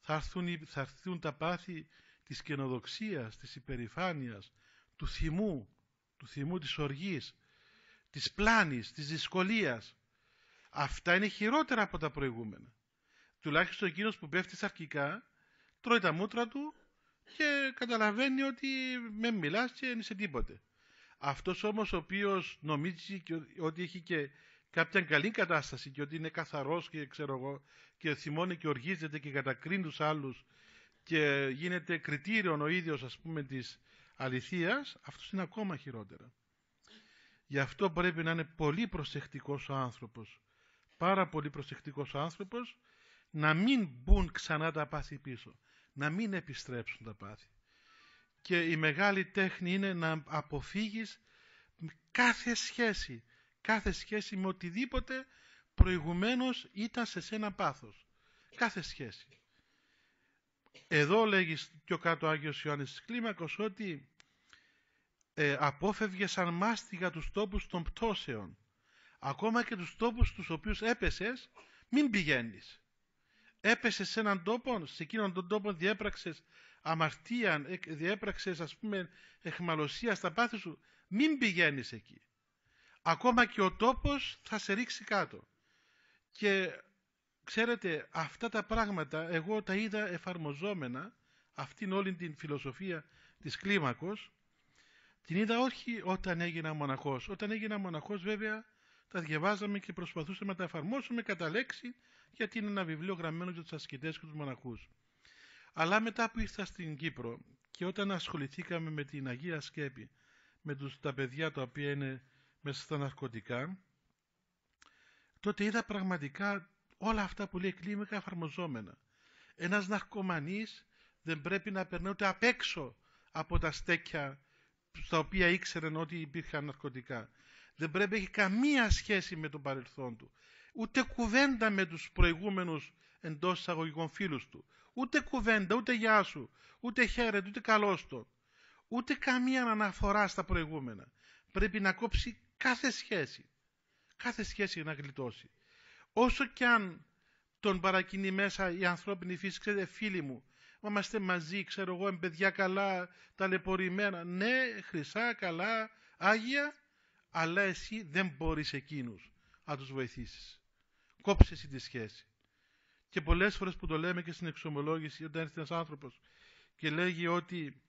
Θα έρθουν, θα έρθουν τα πάθη της καινοδοξίας, της υπερηφάνειας, του θυμού, του θυμού της οργής, της πλάνης, της δυσκολίας. Αυτά είναι χειρότερα από τα προηγούμενα. Τουλάχιστον εκείνος που πέφτει σαρκικά, τρώει τα μούτρα του και καταλαβαίνει ότι με μιλάς και είσαι τίποτε. Αυτός όμως ο οποίος νομίζει ότι έχει και κάποια καλή κατάσταση και ότι είναι καθαρός και ξέρω εγώ και θυμώνει και οργίζεται και κατακρίνει τους άλλους και γίνεται κριτήριο ο ίδιος ας πούμε της αληθείας, αυτός είναι ακόμα χειρότερα. Γι' αυτό πρέπει να είναι πολύ προσεκτικός ο άνθρωπος, πάρα πολύ προσεκτικός ο άνθρωπος, να μην μπουν ξανά τα πάθη πίσω, να μην επιστρέψουν τα πάθη. Και η μεγάλη τέχνη είναι να αποφύγεις κάθε σχέση κάθε σχέση με οτιδήποτε προηγουμένως ήταν σε σένα πάθος. Κάθε σχέση. Εδώ λέγει πιο κάτω ο Άγιος Ιωάννης της Κλίμακος ότι ε, απόφευγε σαν μάστιγα τους τόπους των πτώσεων. Ακόμα και τους τόπους τους οποίους έπεσες, μην πηγαίνεις. Έπεσες σε έναν τόπο, σε εκείνον τον τόπο διέπραξες αμαρτία, ε, διέπραξες ας πούμε εχμαλωσία στα πάθη σου, μην πηγαίνεις εκεί ακόμα και ο τόπος θα σε ρίξει κάτω. Και ξέρετε, αυτά τα πράγματα εγώ τα είδα εφαρμοζόμενα, αυτήν όλη την φιλοσοφία της κλίμακος, την είδα όχι όταν έγινα μοναχός. Όταν έγινα μοναχός βέβαια τα διαβάζαμε και προσπαθούσαμε να τα εφαρμόσουμε κατά λέξη γιατί είναι ένα βιβλίο γραμμένο για τους ασκητές και τους μοναχούς. Αλλά μετά που ήρθα στην Κύπρο και όταν ασχοληθήκαμε με την Αγία Σκέπη, με τους, τα παιδιά τα οποία είναι μέσα στα ναρκωτικά, τότε είδα πραγματικά όλα αυτά που λέει κλίμακα εφαρμοζόμενα. Ένας ναρκωμανής δεν πρέπει να περνάει ούτε απ' έξω από τα στέκια στα οποία ήξερε ότι υπήρχαν ναρκωτικά. Δεν πρέπει να έχει καμία σχέση με τον παρελθόν του. Ούτε κουβέντα με τους προηγούμενους εντός εισαγωγικών φίλους του. Ούτε κουβέντα, ούτε γεια σου, ούτε χαίρετε, ούτε καλό του. Ούτε καμία αναφορά στα προηγούμενα. Πρέπει να κόψει κάθε σχέση. Κάθε σχέση να γλιτώσει. Όσο κι αν τον παρακινεί μέσα η ανθρώπινη φύση, ξέρετε φίλοι μου, μα είμαστε μαζί, ξέρω εγώ, παιδιά καλά, ταλαιπωρημένα, ναι, χρυσά, καλά, άγια, αλλά εσύ δεν μπορείς εκείνους να τους βοηθήσεις. Κόψε εσύ τη σχέση. Και πολλές φορές που το λέμε και στην εξομολόγηση, όταν έρθει ένας άνθρωπος και λέγει ότι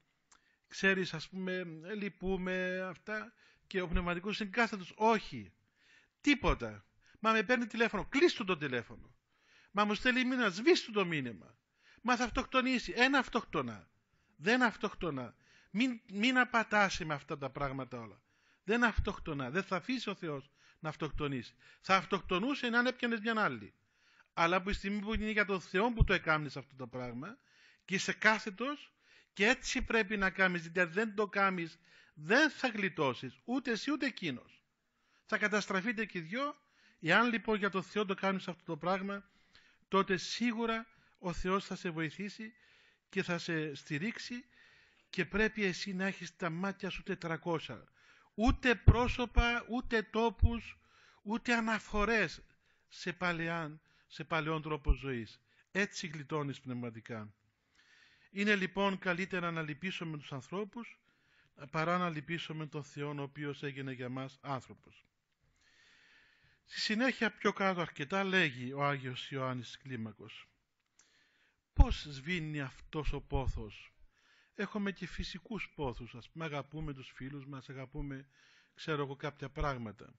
ξέρεις ας πούμε λυπούμε αυτά και ο πνευματικός είναι Όχι. Τίποτα. Μα με παίρνει τηλέφωνο. Κλείστο το τηλέφωνο. Μα μου στέλνει μήνυμα. Σβήστου το μήνυμα. Μα θα αυτοκτονήσει. Ένα αυτοκτονά. Δεν αυτοκτονά. Μην, μην απατάσει με αυτά τα πράγματα όλα. Δεν αυτοκτονά. Δεν θα αφήσει ο Θεός να αυτοκτονήσει. Θα αυτοκτονούσε αν έπιανε μια άλλη. Αλλά από τη στιγμή που είναι για τον Θεό που το έκανε αυτό το πράγμα και είσαι κάθετος και έτσι πρέπει να κάνει δηλαδή δεν το κάνει δεν θα γλιτώσεις ούτε εσύ ούτε εκείνος. Θα καταστραφείτε και οι δυο. Εάν λοιπόν για το Θεό το κάνεις αυτό το πράγμα, τότε σίγουρα ο Θεός θα σε βοηθήσει και θα σε στηρίξει και πρέπει εσύ να έχεις τα μάτια σου 400. Ούτε πρόσωπα, ούτε τόπους, ούτε αναφορές σε, παλαιάν, σε παλαιόν τρόπο ζωής. Έτσι γλιτώνεις πνευματικά. Είναι λοιπόν καλύτερα να λυπήσουμε τους ανθρώπους παρά να λυπήσουμε τον Θεό ο οποίος έγινε για μας άνθρωπος. Στη συνέχεια πιο κάτω αρκετά λέγει ο Άγιος Ιωάννης Κλίμακος «Πώς σβήνει αυτός ο πόθος» Έχουμε και φυσικούς πόθους, ας πούμε αγαπούμε τους φίλους μας, αγαπούμε ξέρω εγώ κάποια πράγματα.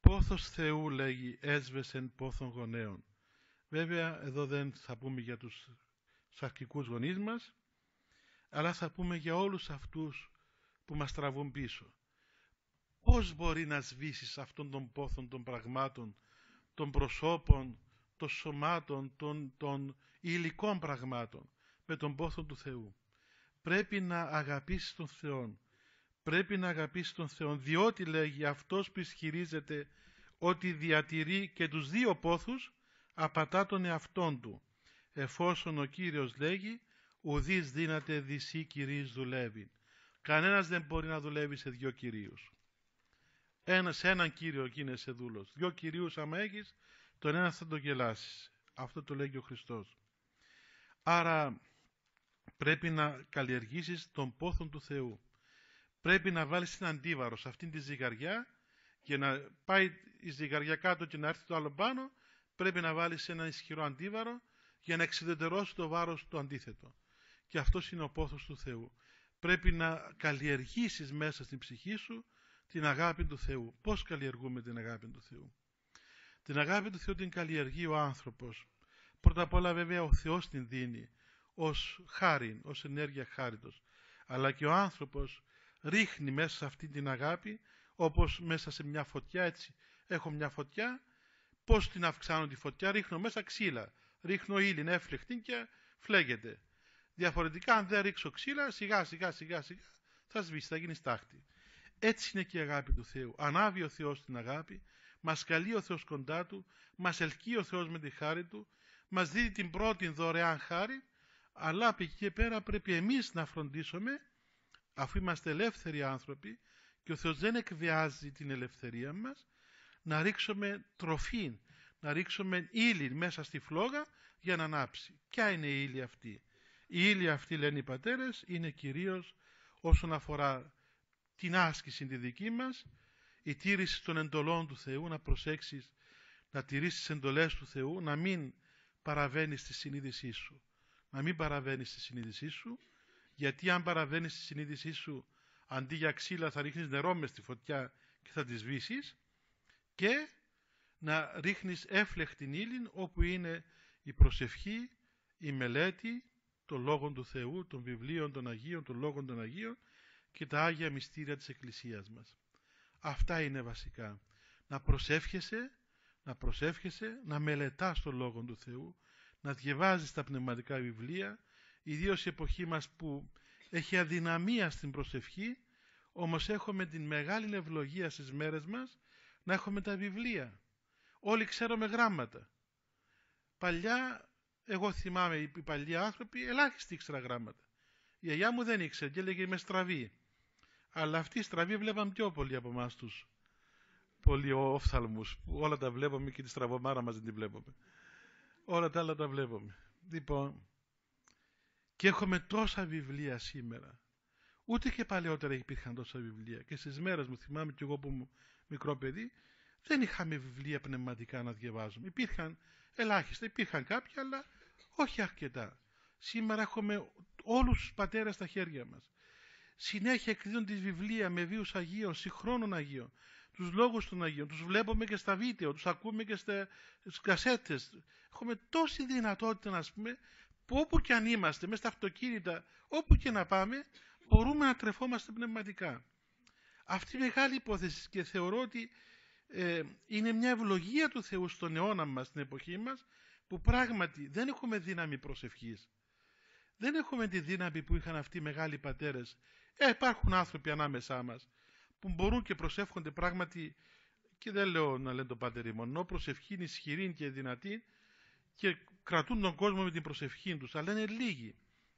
Πόθος Θεού λέγει έσβεσεν πόθων γονέων. Βέβαια εδώ δεν θα πούμε για τους σαρκικούς γονείς μας, αλλά θα πούμε για όλους αυτούς που μας τραβούν πίσω. Πώς μπορεί να σβήσεις αυτόν τον πόθον των πραγμάτων, των προσώπων, των σωμάτων, των, των υλικών πραγμάτων με τον πόθο του Θεού. Πρέπει να αγαπήσεις τον Θεό. Πρέπει να αγαπήσεις τον Θεό, διότι λέγει αυτός που ισχυρίζεται ότι διατηρεί και τους δύο πόθους απατά τον εαυτόν του. Εφόσον ο Κύριος λέγει, ουδείς δύναται δυσή κυρίς δουλεύει. Κανένας δεν μπορεί να δουλεύει σε δύο κυρίους. Ένα, σε έναν κύριο γίνεσαι δούλος. Δύο κυρίους άμα έχεις, τον ένας θα τον γελάσεις. Αυτό το λέγει ο Χριστός. Άρα πρέπει να καλλιεργήσεις τον πόθο του Θεού. Πρέπει να βάλεις την αντίβαρος σε αυτήν τη ζυγαριά και να πάει η ζυγαριά κάτω και να έρθει το άλλο πάνω, πρέπει να βάλεις ένα ισχυρό αντίβαρο για να εξειδετερώσει το βάρος του αντίθετο. Και αυτός είναι ο πόθος του Θεού πρέπει να καλλιεργήσεις μέσα στην ψυχή σου την αγάπη του Θεού. Πώς καλλιεργούμε την αγάπη του Θεού. Την αγάπη του Θεού την καλλιεργεί ο άνθρωπος. Πρώτα απ' όλα βέβαια ο Θεός την δίνει ως χάριν, ως ενέργεια χάριτος. Αλλά και ο άνθρωπος ρίχνει μέσα σε αυτή την αγάπη όπως μέσα σε μια φωτιά έτσι έχω μια φωτιά πώς την αυξάνω τη φωτιά ρίχνω μέσα ξύλα ρίχνω ύλη έφλεχτη και φλέγεται Διαφορετικά, αν δεν ρίξω ξύλα, σιγά σιγά σιγά σιγά θα σβήσει, θα γίνει στάχτη. Έτσι είναι και η αγάπη του Θεού. Ανάβει ο Θεός την αγάπη, μας καλεί ο Θεός κοντά του, μας ελκύει ο Θεός με τη χάρη του, μας δίνει την πρώτη δωρεάν χάρη, αλλά από εκεί και πέρα πρέπει εμείς να φροντίσουμε, αφού είμαστε ελεύθεροι άνθρωποι και ο Θεός δεν εκβιάζει την ελευθερία μας, να ρίξουμε τροφή, να ρίξουμε ύλη μέσα στη φλόγα για να ανάψει. Ποια είναι η ύλη αυτή. Η ύλη αυτή λένε οι πατέρες είναι κυρίως όσον αφορά την άσκηση τη δική μας, η τήρηση των εντολών του Θεού, να προσέξεις να τηρήσεις τις εντολές του Θεού, να μην παραβαίνεις τη συνείδησή σου. Να μην παραβαίνεις τη συνείδησή σου, γιατί αν παραβαίνεις τη συνείδησή σου, αντί για ξύλα θα ρίχνεις νερό μες στη φωτιά και θα τη σβήσεις και να ρίχνεις την ύλη όπου είναι η προσευχή, η μελέτη, των Λόγων του Θεού, των βιβλίων των Αγίων, των Λόγων των Αγίων και τα Άγια Μυστήρια της Εκκλησίας μας. Αυτά είναι βασικά. Να προσεύχεσαι, να προσεύχεσαι, να μελετάς τον Λόγο του Θεού, να διαβάζεις τα πνευματικά βιβλία, ιδίως η εποχή μας που έχει αδυναμία στην προσευχή, όμως έχουμε την μεγάλη ευλογία στις μέρες μας να έχουμε τα βιβλία. Όλοι ξέρουμε γράμματα. Παλιά εγώ θυμάμαι οι παλιοί άνθρωποι ελάχιστοι ήξερα γράμματα. Η γιαγιά μου δεν ήξερε και έλεγε με στραβή. Αλλά αυτή η στραβή βλέπαμε πιο πολύ από εμάς τους. Πολύ όφθαλμους που όλα τα βλέπουμε και τη στραβομάρα μας δεν τη βλέπουμε. Όλα τα άλλα τα βλέπουμε. Λοιπόν, και έχουμε τόσα βιβλία σήμερα. Ούτε και παλαιότερα υπήρχαν τόσα βιβλία. Και στις μέρες μου, θυμάμαι κι εγώ που ήμουν μικρό παιδί, δεν είχαμε βιβλία πνευματικά να διαβάζουμε. Υπήρχαν ελάχιστα, υπήρχαν κάποια, αλλά όχι αρκετά. Σήμερα έχουμε όλους τους πατέρες στα χέρια μας. Συνέχεια εκδίδονται βιβλία με βίους Αγίων, συγχρόνων Αγίων, τους λόγους των Αγίων, τους βλέπουμε και στα βίντεο, τους ακούμε και στις κασέτες. Έχουμε τόση δυνατότητα να πούμε, που όπου και αν είμαστε, μέσα στα αυτοκίνητα, όπου και να πάμε, μπορούμε να τρεφόμαστε πνευματικά. Αυτή η μεγάλη υπόθεση και θεωρώ ότι ε, είναι μια ευλογία του Θεού στον αιώνα μας, στην εποχή μας, που πράγματι δεν έχουμε δύναμη προσευχής. Δεν έχουμε τη δύναμη που είχαν αυτοί οι μεγάλοι πατέρες. Ε, υπάρχουν άνθρωποι ανάμεσά μας που μπορούν και προσεύχονται πράγματι και δεν λέω να λένε τον πατέρι μόνο προσευχή είναι ισχυρή και δυνατή και κρατούν τον κόσμο με την προσευχή τους, αλλά είναι λίγοι.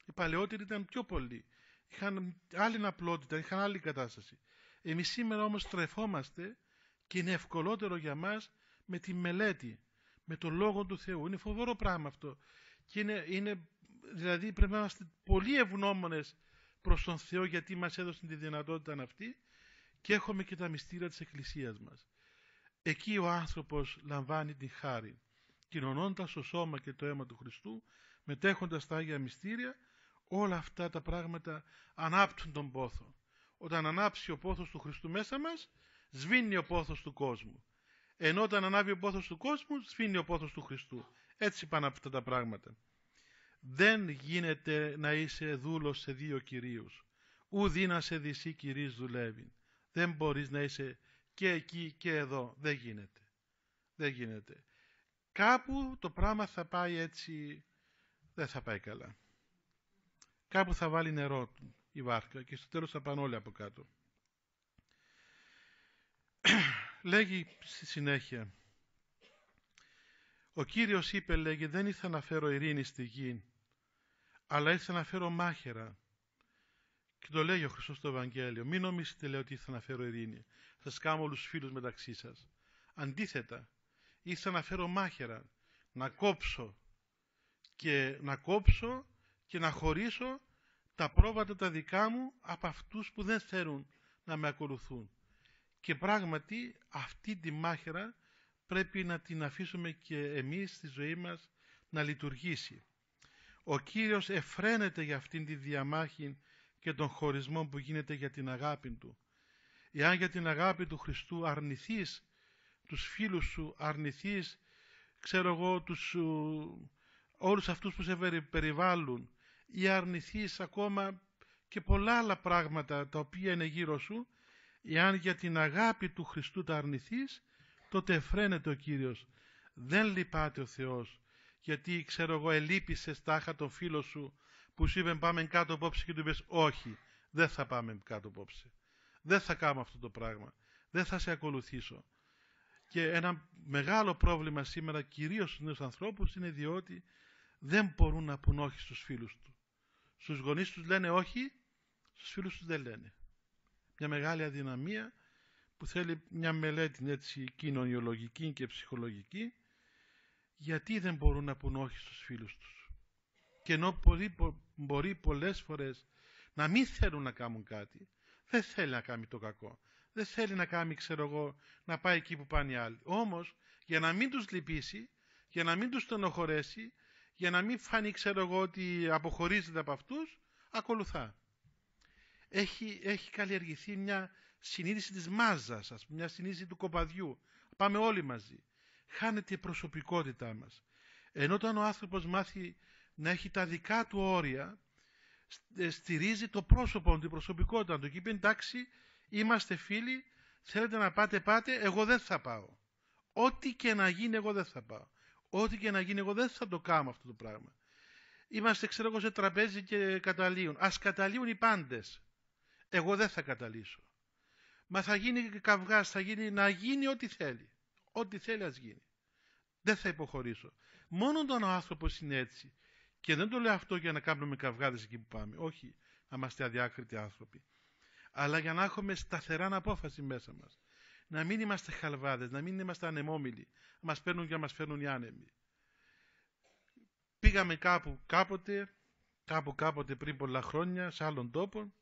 Οι παλαιότεροι ήταν πιο πολλοί. Είχαν άλλη απλότητα, είχαν άλλη κατάσταση. Εμείς σήμερα όμως τρεφόμαστε και είναι ευκολότερο για μας με τη μελέτη με τον Λόγο του Θεού. Είναι φοβερό πράγμα αυτό. Και είναι, είναι, δηλαδή πρέπει να είμαστε πολύ ευγνώμονες προς τον Θεό γιατί μας έδωσε τη δυνατότητα αυτή και έχουμε και τα μυστήρια της Εκκλησίας μας. Εκεί ο άνθρωπος λαμβάνει τη χάρη, κοινωνώντας το σώμα και το αίμα του Χριστού, μετέχοντας τα Άγια Μυστήρια, όλα αυτά τα πράγματα ανάπτουν τον πόθο. Όταν ανάψει ο πόθος του Χριστού μέσα μας, σβήνει ο πόθος του κόσμου. Ενώ όταν ανάβει ο πόθος του κόσμου, σφήνει ο πόθος του Χριστού. Έτσι πάνε αυτά τα πράγματα. Δεν γίνεται να είσαι δούλος σε δύο κυρίους. Ουδή να σε δυσί κυρίς δουλεύει. Δεν μπορείς να είσαι και εκεί και εδώ. Δεν γίνεται. Δεν γίνεται. Κάπου το πράγμα θα πάει έτσι, δεν θα πάει καλά. Κάπου θα βάλει νερό η βάρκα και στο τέλος θα πάνε όλοι από κάτω. Λέγει στη συνέχεια «Ο Κύριος είπε, λέγει, δεν ήθελα να φέρω ειρήνη στη γη, αλλά ήθελα να φέρω μάχαιρα». Και το λέγει ο Χριστός στο Ευαγγέλιο. Μην νομίζετε, λέω ότι ήθελα να φέρω ειρήνη. θα σκάμω όλους φίλους μεταξύ σας. Αντίθετα, ήρθα να φέρω μάχαιρα, να κόψω και να κόψω και να χωρίσω τα πρόβατα τα δικά μου από αυτούς που δεν θέλουν να με ακολουθούν. Και πράγματι αυτή τη μάχηρα πρέπει να την αφήσουμε και εμείς στη ζωή μας να λειτουργήσει. Ο Κύριος εφραίνεται για αυτήν τη διαμάχη και τον χωρισμό που γίνεται για την αγάπη Του. Εάν για την αγάπη του Χριστού αρνηθείς τους φίλους σου, αρνηθείς, ξέρω εγώ, τους, όλους αυτούς που σε περιβάλλουν ή αρνηθείς ακόμα και πολλά άλλα πράγματα τα οποία είναι γύρω σου, Εάν για την αγάπη του Χριστού τα αρνηθείς, τότε φρένεται ο Κύριος. Δεν λυπάται ο Θεός, γιατί ξέρω εγώ ελείπησες τάχα τον φίλο σου που σου είπε πάμε κάτω απόψε και του είπες όχι, δεν θα πάμε κάτω απόψε. Δεν θα κάνω αυτό το πράγμα. Δεν θα σε ακολουθήσω. Και ένα μεγάλο πρόβλημα σήμερα κυρίως στους νέους ανθρώπους είναι διότι δεν μπορούν να πούν όχι στους φίλους του. Στους γονείς τους λένε όχι, στους φίλους τους δεν λένε μια μεγάλη αδυναμία που θέλει μια μελέτη έτσι κοινωνιολογική και ψυχολογική γιατί δεν μπορούν να πούν όχι στους φίλους τους. Και ενώ μπορεί, μπορεί πολλές φορές να μην θέλουν να κάνουν κάτι, δεν θέλει να κάνει το κακό. Δεν θέλει να κάνει, ξέρω εγώ, να πάει εκεί που πάνε οι άλλοι. Όμως, για να μην τους λυπήσει, για να μην τους στενοχωρέσει, για να μην φανεί, ξέρω εγώ, ότι αποχωρίζεται από αυτούς, ακολουθά έχει, έχει καλλιεργηθεί μια συνείδηση της μάζας, ας πούμε, μια συνείδηση του κοπαδιού. Πάμε όλοι μαζί. Χάνεται η προσωπικότητά μας. Ενώ όταν ο άνθρωπος μάθει να έχει τα δικά του όρια, ε, στηρίζει το πρόσωπο, την προσωπικότητα του και είπε εντάξει, είμαστε φίλοι, θέλετε να πάτε, πάτε, εγώ δεν θα πάω. Ό,τι και να γίνει, εγώ δεν θα πάω. Ό,τι και να γίνει, εγώ δεν θα το κάνω αυτό το πράγμα. Είμαστε, ξέρω εγώ, σε τραπέζι και καταλύουν. Ας καταλύουν οι πάντες. Εγώ δεν θα καταλύσω. Μα θα γίνει καυγάς, θα γίνει να γίνει ό,τι θέλει. Ό,τι θέλει ας γίνει. Δεν θα υποχωρήσω. Μόνο όταν ο άνθρωπο είναι έτσι. Και δεν το λέω αυτό για να κάνουμε καυγάδες εκεί που πάμε. Όχι, να είμαστε αδιάκριτοι άνθρωποι. Αλλά για να έχουμε σταθερά απόφαση μέσα μας. Να μην είμαστε χαλβάδες, να μην είμαστε ανεμόμυλοι. Να μας παίρνουν και μα μας φέρνουν οι άνεμοι. Πήγαμε κάπου κάποτε, κάπου κάποτε πριν πολλά χρόνια, σε άλλον τόπο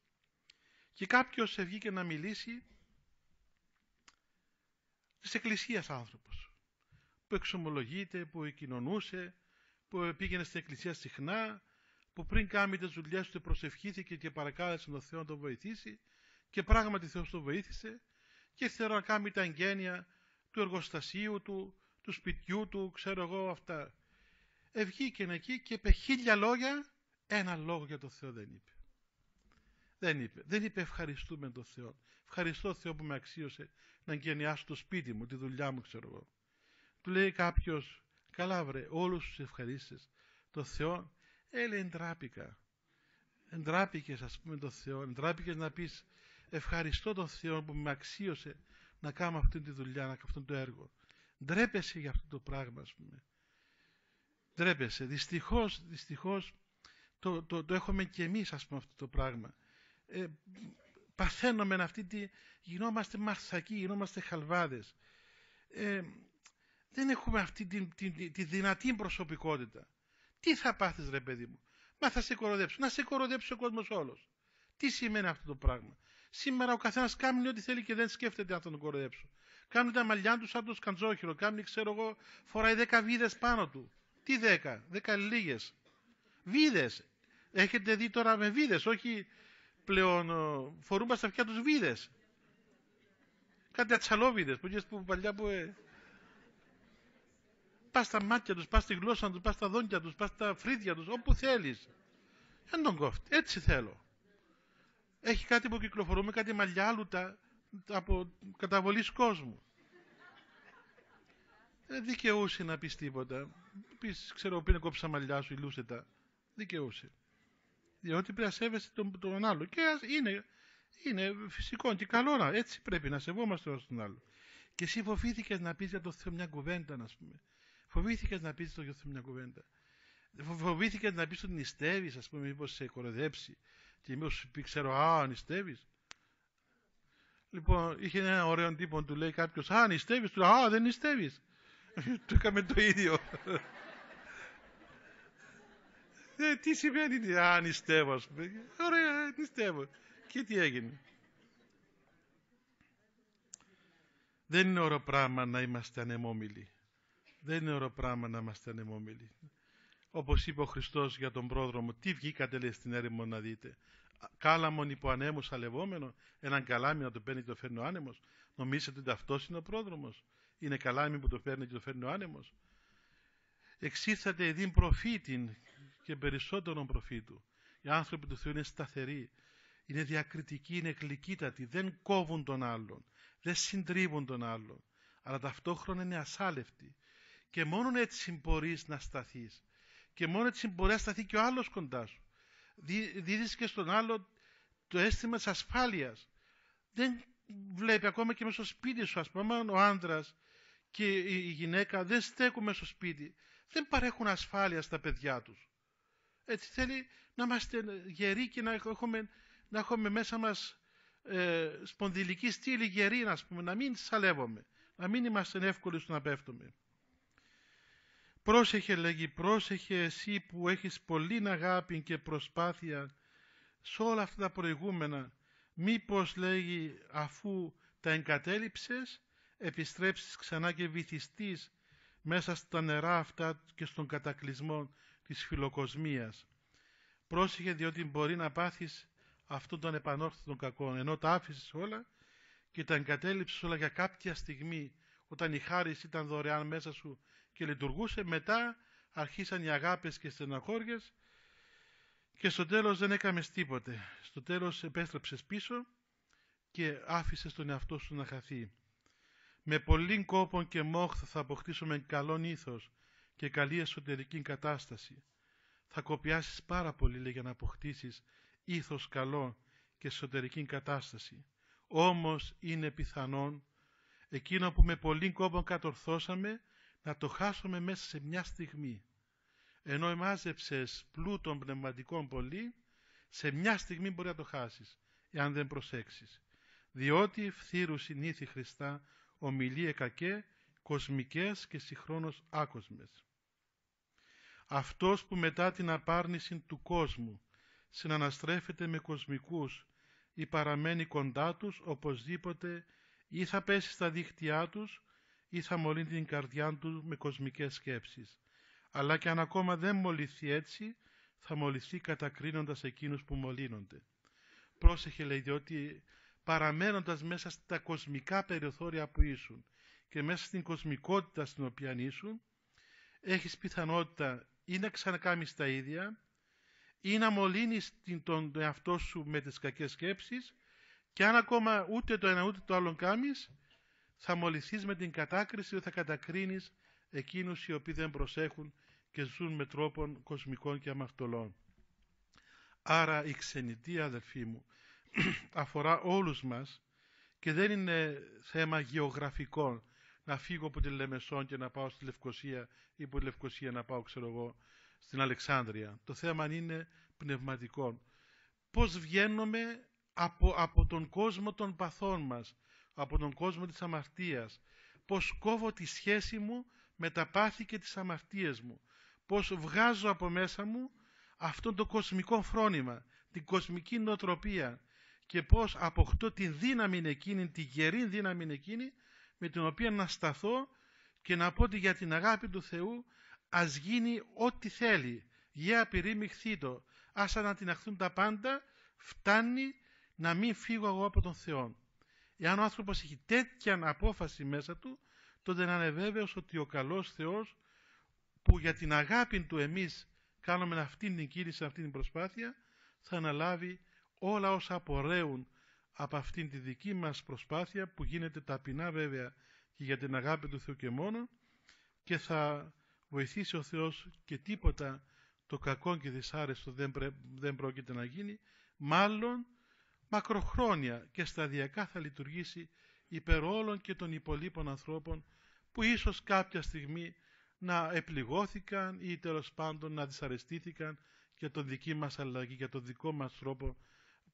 και κάποιος βγήκε να μιλήσει της εκκλησίας άνθρωπος που εξομολογείται, που κοινωνούσε, που πήγαινε στην εκκλησία συχνά, που πριν κάνει τις δουλειές του προσευχήθηκε και παρακάλεσε τον Θεό να τον βοηθήσει και πράγματι ο Θεός τον βοήθησε και θέλω να κάνει τα εγγένεια του εργοστασίου του, του σπιτιού του, ξέρω εγώ αυτά. Ευγήκε εκεί και είπε χίλια λόγια, ένα λόγο για τον Θεό δεν είπε. Δεν είπε. Δεν είπε ευχαριστούμε τον Θεό. Ευχαριστώ Θεό που με αξίωσε να γενιάσω το σπίτι μου, τη δουλειά μου, ξέρω εγώ. Του λέει κάποιος, καλά βρε, όλους τους ευχαρίστες. Το Θεό, έλεγε εντράπηκα. Εντράπηκες, ας πούμε, τον Θεό. Εντράπηκες να πεις ευχαριστώ τον Θεό που με αξίωσε να κάνω αυτή τη δουλειά, να κάνω αυτό το έργο. Ντρέπεσαι για αυτό το πράγμα, ας πούμε. Ντρέπεσαι. Δυστυχώς, δυστυχώς το, το, το έχουμε και εμείς, ας πούμε, αυτό το πράγμα ε, παθαίνουμε αυτή τη... γινόμαστε μαρθακοί, γινόμαστε χαλβάδες. Ε, δεν έχουμε αυτή τη, τη, τη, δυνατή προσωπικότητα. Τι θα πάθεις ρε παιδί μου. Μα θα σε κοροδέψω. Να σε κοροδέψει ο κόσμος όλος. Τι σημαίνει αυτό το πράγμα. Σήμερα ο καθένας κάνει ό,τι θέλει και δεν σκέφτεται αν τον κοροδέψω. Κάνουν τα μαλλιά του σαν το σκαντζόχυρο. ξέρω εγώ, φοράει δέκα βίδες πάνω του. Τι δέκα, δέκα λίγες. Βίδες. Έχετε δει τώρα με βίδες, όχι πλέον ε, φορούμε στα αυτιά τους βίδες. Κάτι ατσαλόβιδες που, που παλιά που... Ε... Πας στα μάτια τους, πας στη γλώσσα τους, πας στα δόντια τους, πας στα φρύδια τους, όπου θέλεις. Δεν τον κόφτει. Έτσι θέλω. Έχει κάτι που κυκλοφορούμε, κάτι μαλλιάλουτα από καταβολής κόσμου. Δεν δικαιούσε να πεις τίποτα. Πεις, ξέρω, πριν κόψα μαλλιά σου, ηλούσε τα. Δικαιούσε. Διότι πρέπει να σέβεσαι τον, τον άλλο. Και είναι, είναι φυσικό και καλό. Έτσι πρέπει να σεβόμαστε τον άλλο. Και εσύ φοβήθηκες να πεις για το Θεό μια κουβέντα, α πούμε. Φοβήθηκες να πεις για το Θεό μια κουβέντα. Φοβήθηκες να πεις ότι νηστεύεις, ας πούμε, μήπως σε κοροδέψει. Και μήπως σου πει, ξέρω, Α, νηστεύεις. Λοιπόν, είχε ένα ωραίο τύπο, του λέει κάποιος, Α, νηστεύεις, του λέει, Α, δεν νηστεύεις. του είχαμε το ίδιο. Ε, τι σημαίνει, α, νηστεύω, ας πούμε. Ωραία, νηστεύω. Και τι έγινε. Δεν είναι ωραίο πράγμα να είμαστε ανεμόμυλοι. Δεν είναι ωραίο πράγμα να είμαστε ανεμόμυλοι. Όπως είπε ο Χριστός για τον πρόδρομο, τι βγήκατε λέει στην έρημο να δείτε. Κάλαμον υπό ανέμους αλευόμενο, έναν καλάμι να το παίρνει και το φέρνει ο άνεμος. Νομίζετε ότι αυτός είναι ο πρόδρομος. Είναι καλάμι που το παίρνει και το φέρνει ο άνεμος. Εξήρθατε εδίν προφήτην και περισσότερον προφήτου. Οι άνθρωποι του Θεού είναι σταθεροί, είναι διακριτικοί, είναι κλικίτατοι, δεν κόβουν τον άλλον, δεν συντρίβουν τον άλλον, αλλά ταυτόχρονα είναι ασάλευτοι. Και μόνο έτσι μπορείς να σταθείς. Και μόνο έτσι μπορεί να σταθεί και ο άλλος κοντά σου. Δίδεις και στον άλλο το αίσθημα της ασφάλειας. Δεν βλέπει ακόμα και μέσα στο σπίτι σου, ας πούμε, ο άντρα και η γυναίκα δεν στέκουν μέσα στο σπίτι. Δεν παρέχουν ασφάλεια στα παιδιά τους. Έτσι θέλει να είμαστε γεροί και να έχουμε, να έχουμε μέσα μας ε, σπονδυλική στήλη γερή, να, να μην σαλεύουμε, να μην είμαστε εύκολοι στο να πέφτουμε. Πρόσεχε λέγει, πρόσεχε εσύ που έχεις πολύ αγάπη και προσπάθεια σε όλα αυτά τα προηγούμενα, μήπως λέγει αφού τα εγκατέλειψες, επιστρέψεις ξανά και βυθιστείς μέσα στα νερά αυτά και στον κατακλυσμό της φιλοκοσμίας. Πρόσεχε διότι μπορεί να πάθεις αυτόν τον επανόρθωτο κακό, ενώ τα άφησες όλα και τα εγκατέλειψες όλα για κάποια στιγμή, όταν η χάρη ήταν δωρεάν μέσα σου και λειτουργούσε, μετά αρχίσαν οι αγάπες και στεναχώριες και στο τέλος δεν έκαμες τίποτε. Στο τέλος επέστρεψες πίσω και άφησες τον εαυτό σου να χαθεί. Με πολύ κόπον και μόχθο θα αποκτήσουμε καλόν ήθος και καλή εσωτερική κατάσταση. Θα κοπιάσεις πάρα πολύ λέει, για να αποκτήσεις ήθος καλό και εσωτερική κατάσταση. Όμως είναι πιθανόν εκείνο που με πολύ κόπο κατορθώσαμε να το χάσουμε μέσα σε μια στιγμή. Ενώ εμάζεψες πλούτων πνευματικών πολύ, σε μια στιγμή μπορεί να το χάσεις, εάν δεν προσέξεις. Διότι φθήρου συνήθι Χριστά ομιλεί κακέ, κοσμικές και συγχρόνως άκοσμες. Αυτός που μετά την απάρνηση του κόσμου συναναστρέφεται με κοσμικούς ή παραμένει κοντά τους οπωσδήποτε ή θα πέσει στα δίχτυά τους ή θα μολύνει την καρδιά του με κοσμικές σκέψεις. Αλλά και αν ακόμα δεν μολυθεί έτσι, θα μολυθεί κατακρίνοντας εκείνους που μολύνονται. Πρόσεχε λέει, διότι παραμένοντας μέσα στα κοσμικά περιθώρια που ήσουν, και μέσα στην κοσμικότητα στην οποία ήσουν έχεις πιθανότητα ή να ξανακάμεις τα ίδια ή να μολύνεις τον εαυτό σου με τις κακές σκέψεις και αν ακόμα ούτε το ένα ούτε το άλλο κάνεις, θα μολυθείς με την κατάκριση ή θα κατακρίνεις εκείνους οι οποίοι δεν προσέχουν και ζουν με τρόπον κοσμικών και αμαρτωλών. Άρα η ξενιτή αδελφοί μου αφορά όλους μας και δεν είναι θέμα γεωγραφικών να φύγω από τη Λεμεσόν και να πάω στη Λευκοσία ή από τη Λευκοσία να πάω, ξέρω εγώ, στην Αλεξάνδρεια. Το θέμα είναι πνευματικό. Πώς βγαίνουμε από, από τον κόσμο των παθών μας, από τον κόσμο της αμαρτίας. Πώς κόβω τη σχέση μου με τα πάθη και τις αμαρτίες μου. Πώς βγάζω από μέσα μου αυτό το κοσμικό φρόνημα, την κοσμική νοοτροπία και πώς αποκτώ την δύναμη εκείνη, την γερή δύναμη εκείνη με την οποία να σταθώ και να πω ότι για την αγάπη του Θεού ας γίνει ό,τι θέλει. Για Άσα το, ας ανατιναχθούν τα πάντα, φτάνει να μην φύγω εγώ από τον Θεό. Εάν ο άνθρωπος έχει τέτοια απόφαση μέσα του, τότε να είναι βέβαιος ότι ο καλός Θεός που για την αγάπη του εμείς κάνουμε αυτήν την κύριση, αυτήν την προσπάθεια, θα αναλάβει όλα όσα απορρέουν από αυτήν τη δική μας προσπάθεια που γίνεται ταπεινά βέβαια και για την αγάπη του Θεού και μόνο και θα βοηθήσει ο Θεός και τίποτα το κακό και δυσάρεστο δεν, δεν πρόκειται να γίνει μάλλον μακροχρόνια και σταδιακά θα λειτουργήσει υπέρ όλων και των υπολείπων ανθρώπων που ίσως κάποια στιγμή να επληγώθηκαν ή τέλος πάντων να δυσαρεστήθηκαν για τον δική μας αλλαγή, για τον δικό μας τρόπο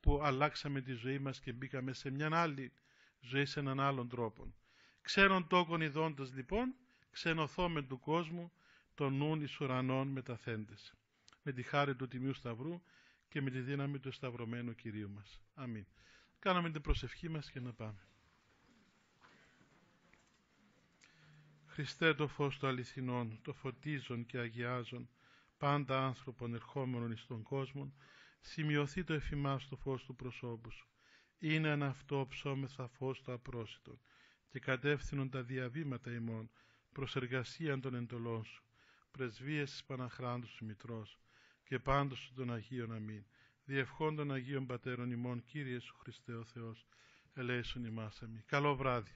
που αλλάξαμε τη ζωή μας και μπήκαμε σε μια άλλη ζωή, σε έναν άλλον τρόπο. Ξένων τόκων ειδώντας λοιπόν, ξενοθόμεν του κόσμου, τον νουν εις ουρανών μεταθέντες. Με τη χάρη του Τιμίου Σταυρού και με τη δύναμη του Σταυρωμένου Κυρίου μας. Αμήν. Κάναμε την προσευχή μας και να πάμε. Χριστέ το φως του αληθινών, το φωτίζον και αγιάζον, πάντα άνθρωπον ερχόμενον εις τον κόσμον, σημειωθεί το εφημά στο φως του προσώπου σου. Είναι αν αυτό ψώμεθα φως το απρόσιτον και κατεύθυνον τα διαβήματα ημών προς εργασίαν των εντολών σου, πρεσβείες της Παναχράντου σου Μητρός και πάντως σου τον Αγίον Αμήν, διευχών των Αγίων Πατέρων ημών Κύριε σου Χριστέ ο Θεός, ελέησον ημάς αμήν. Καλό βράδυ.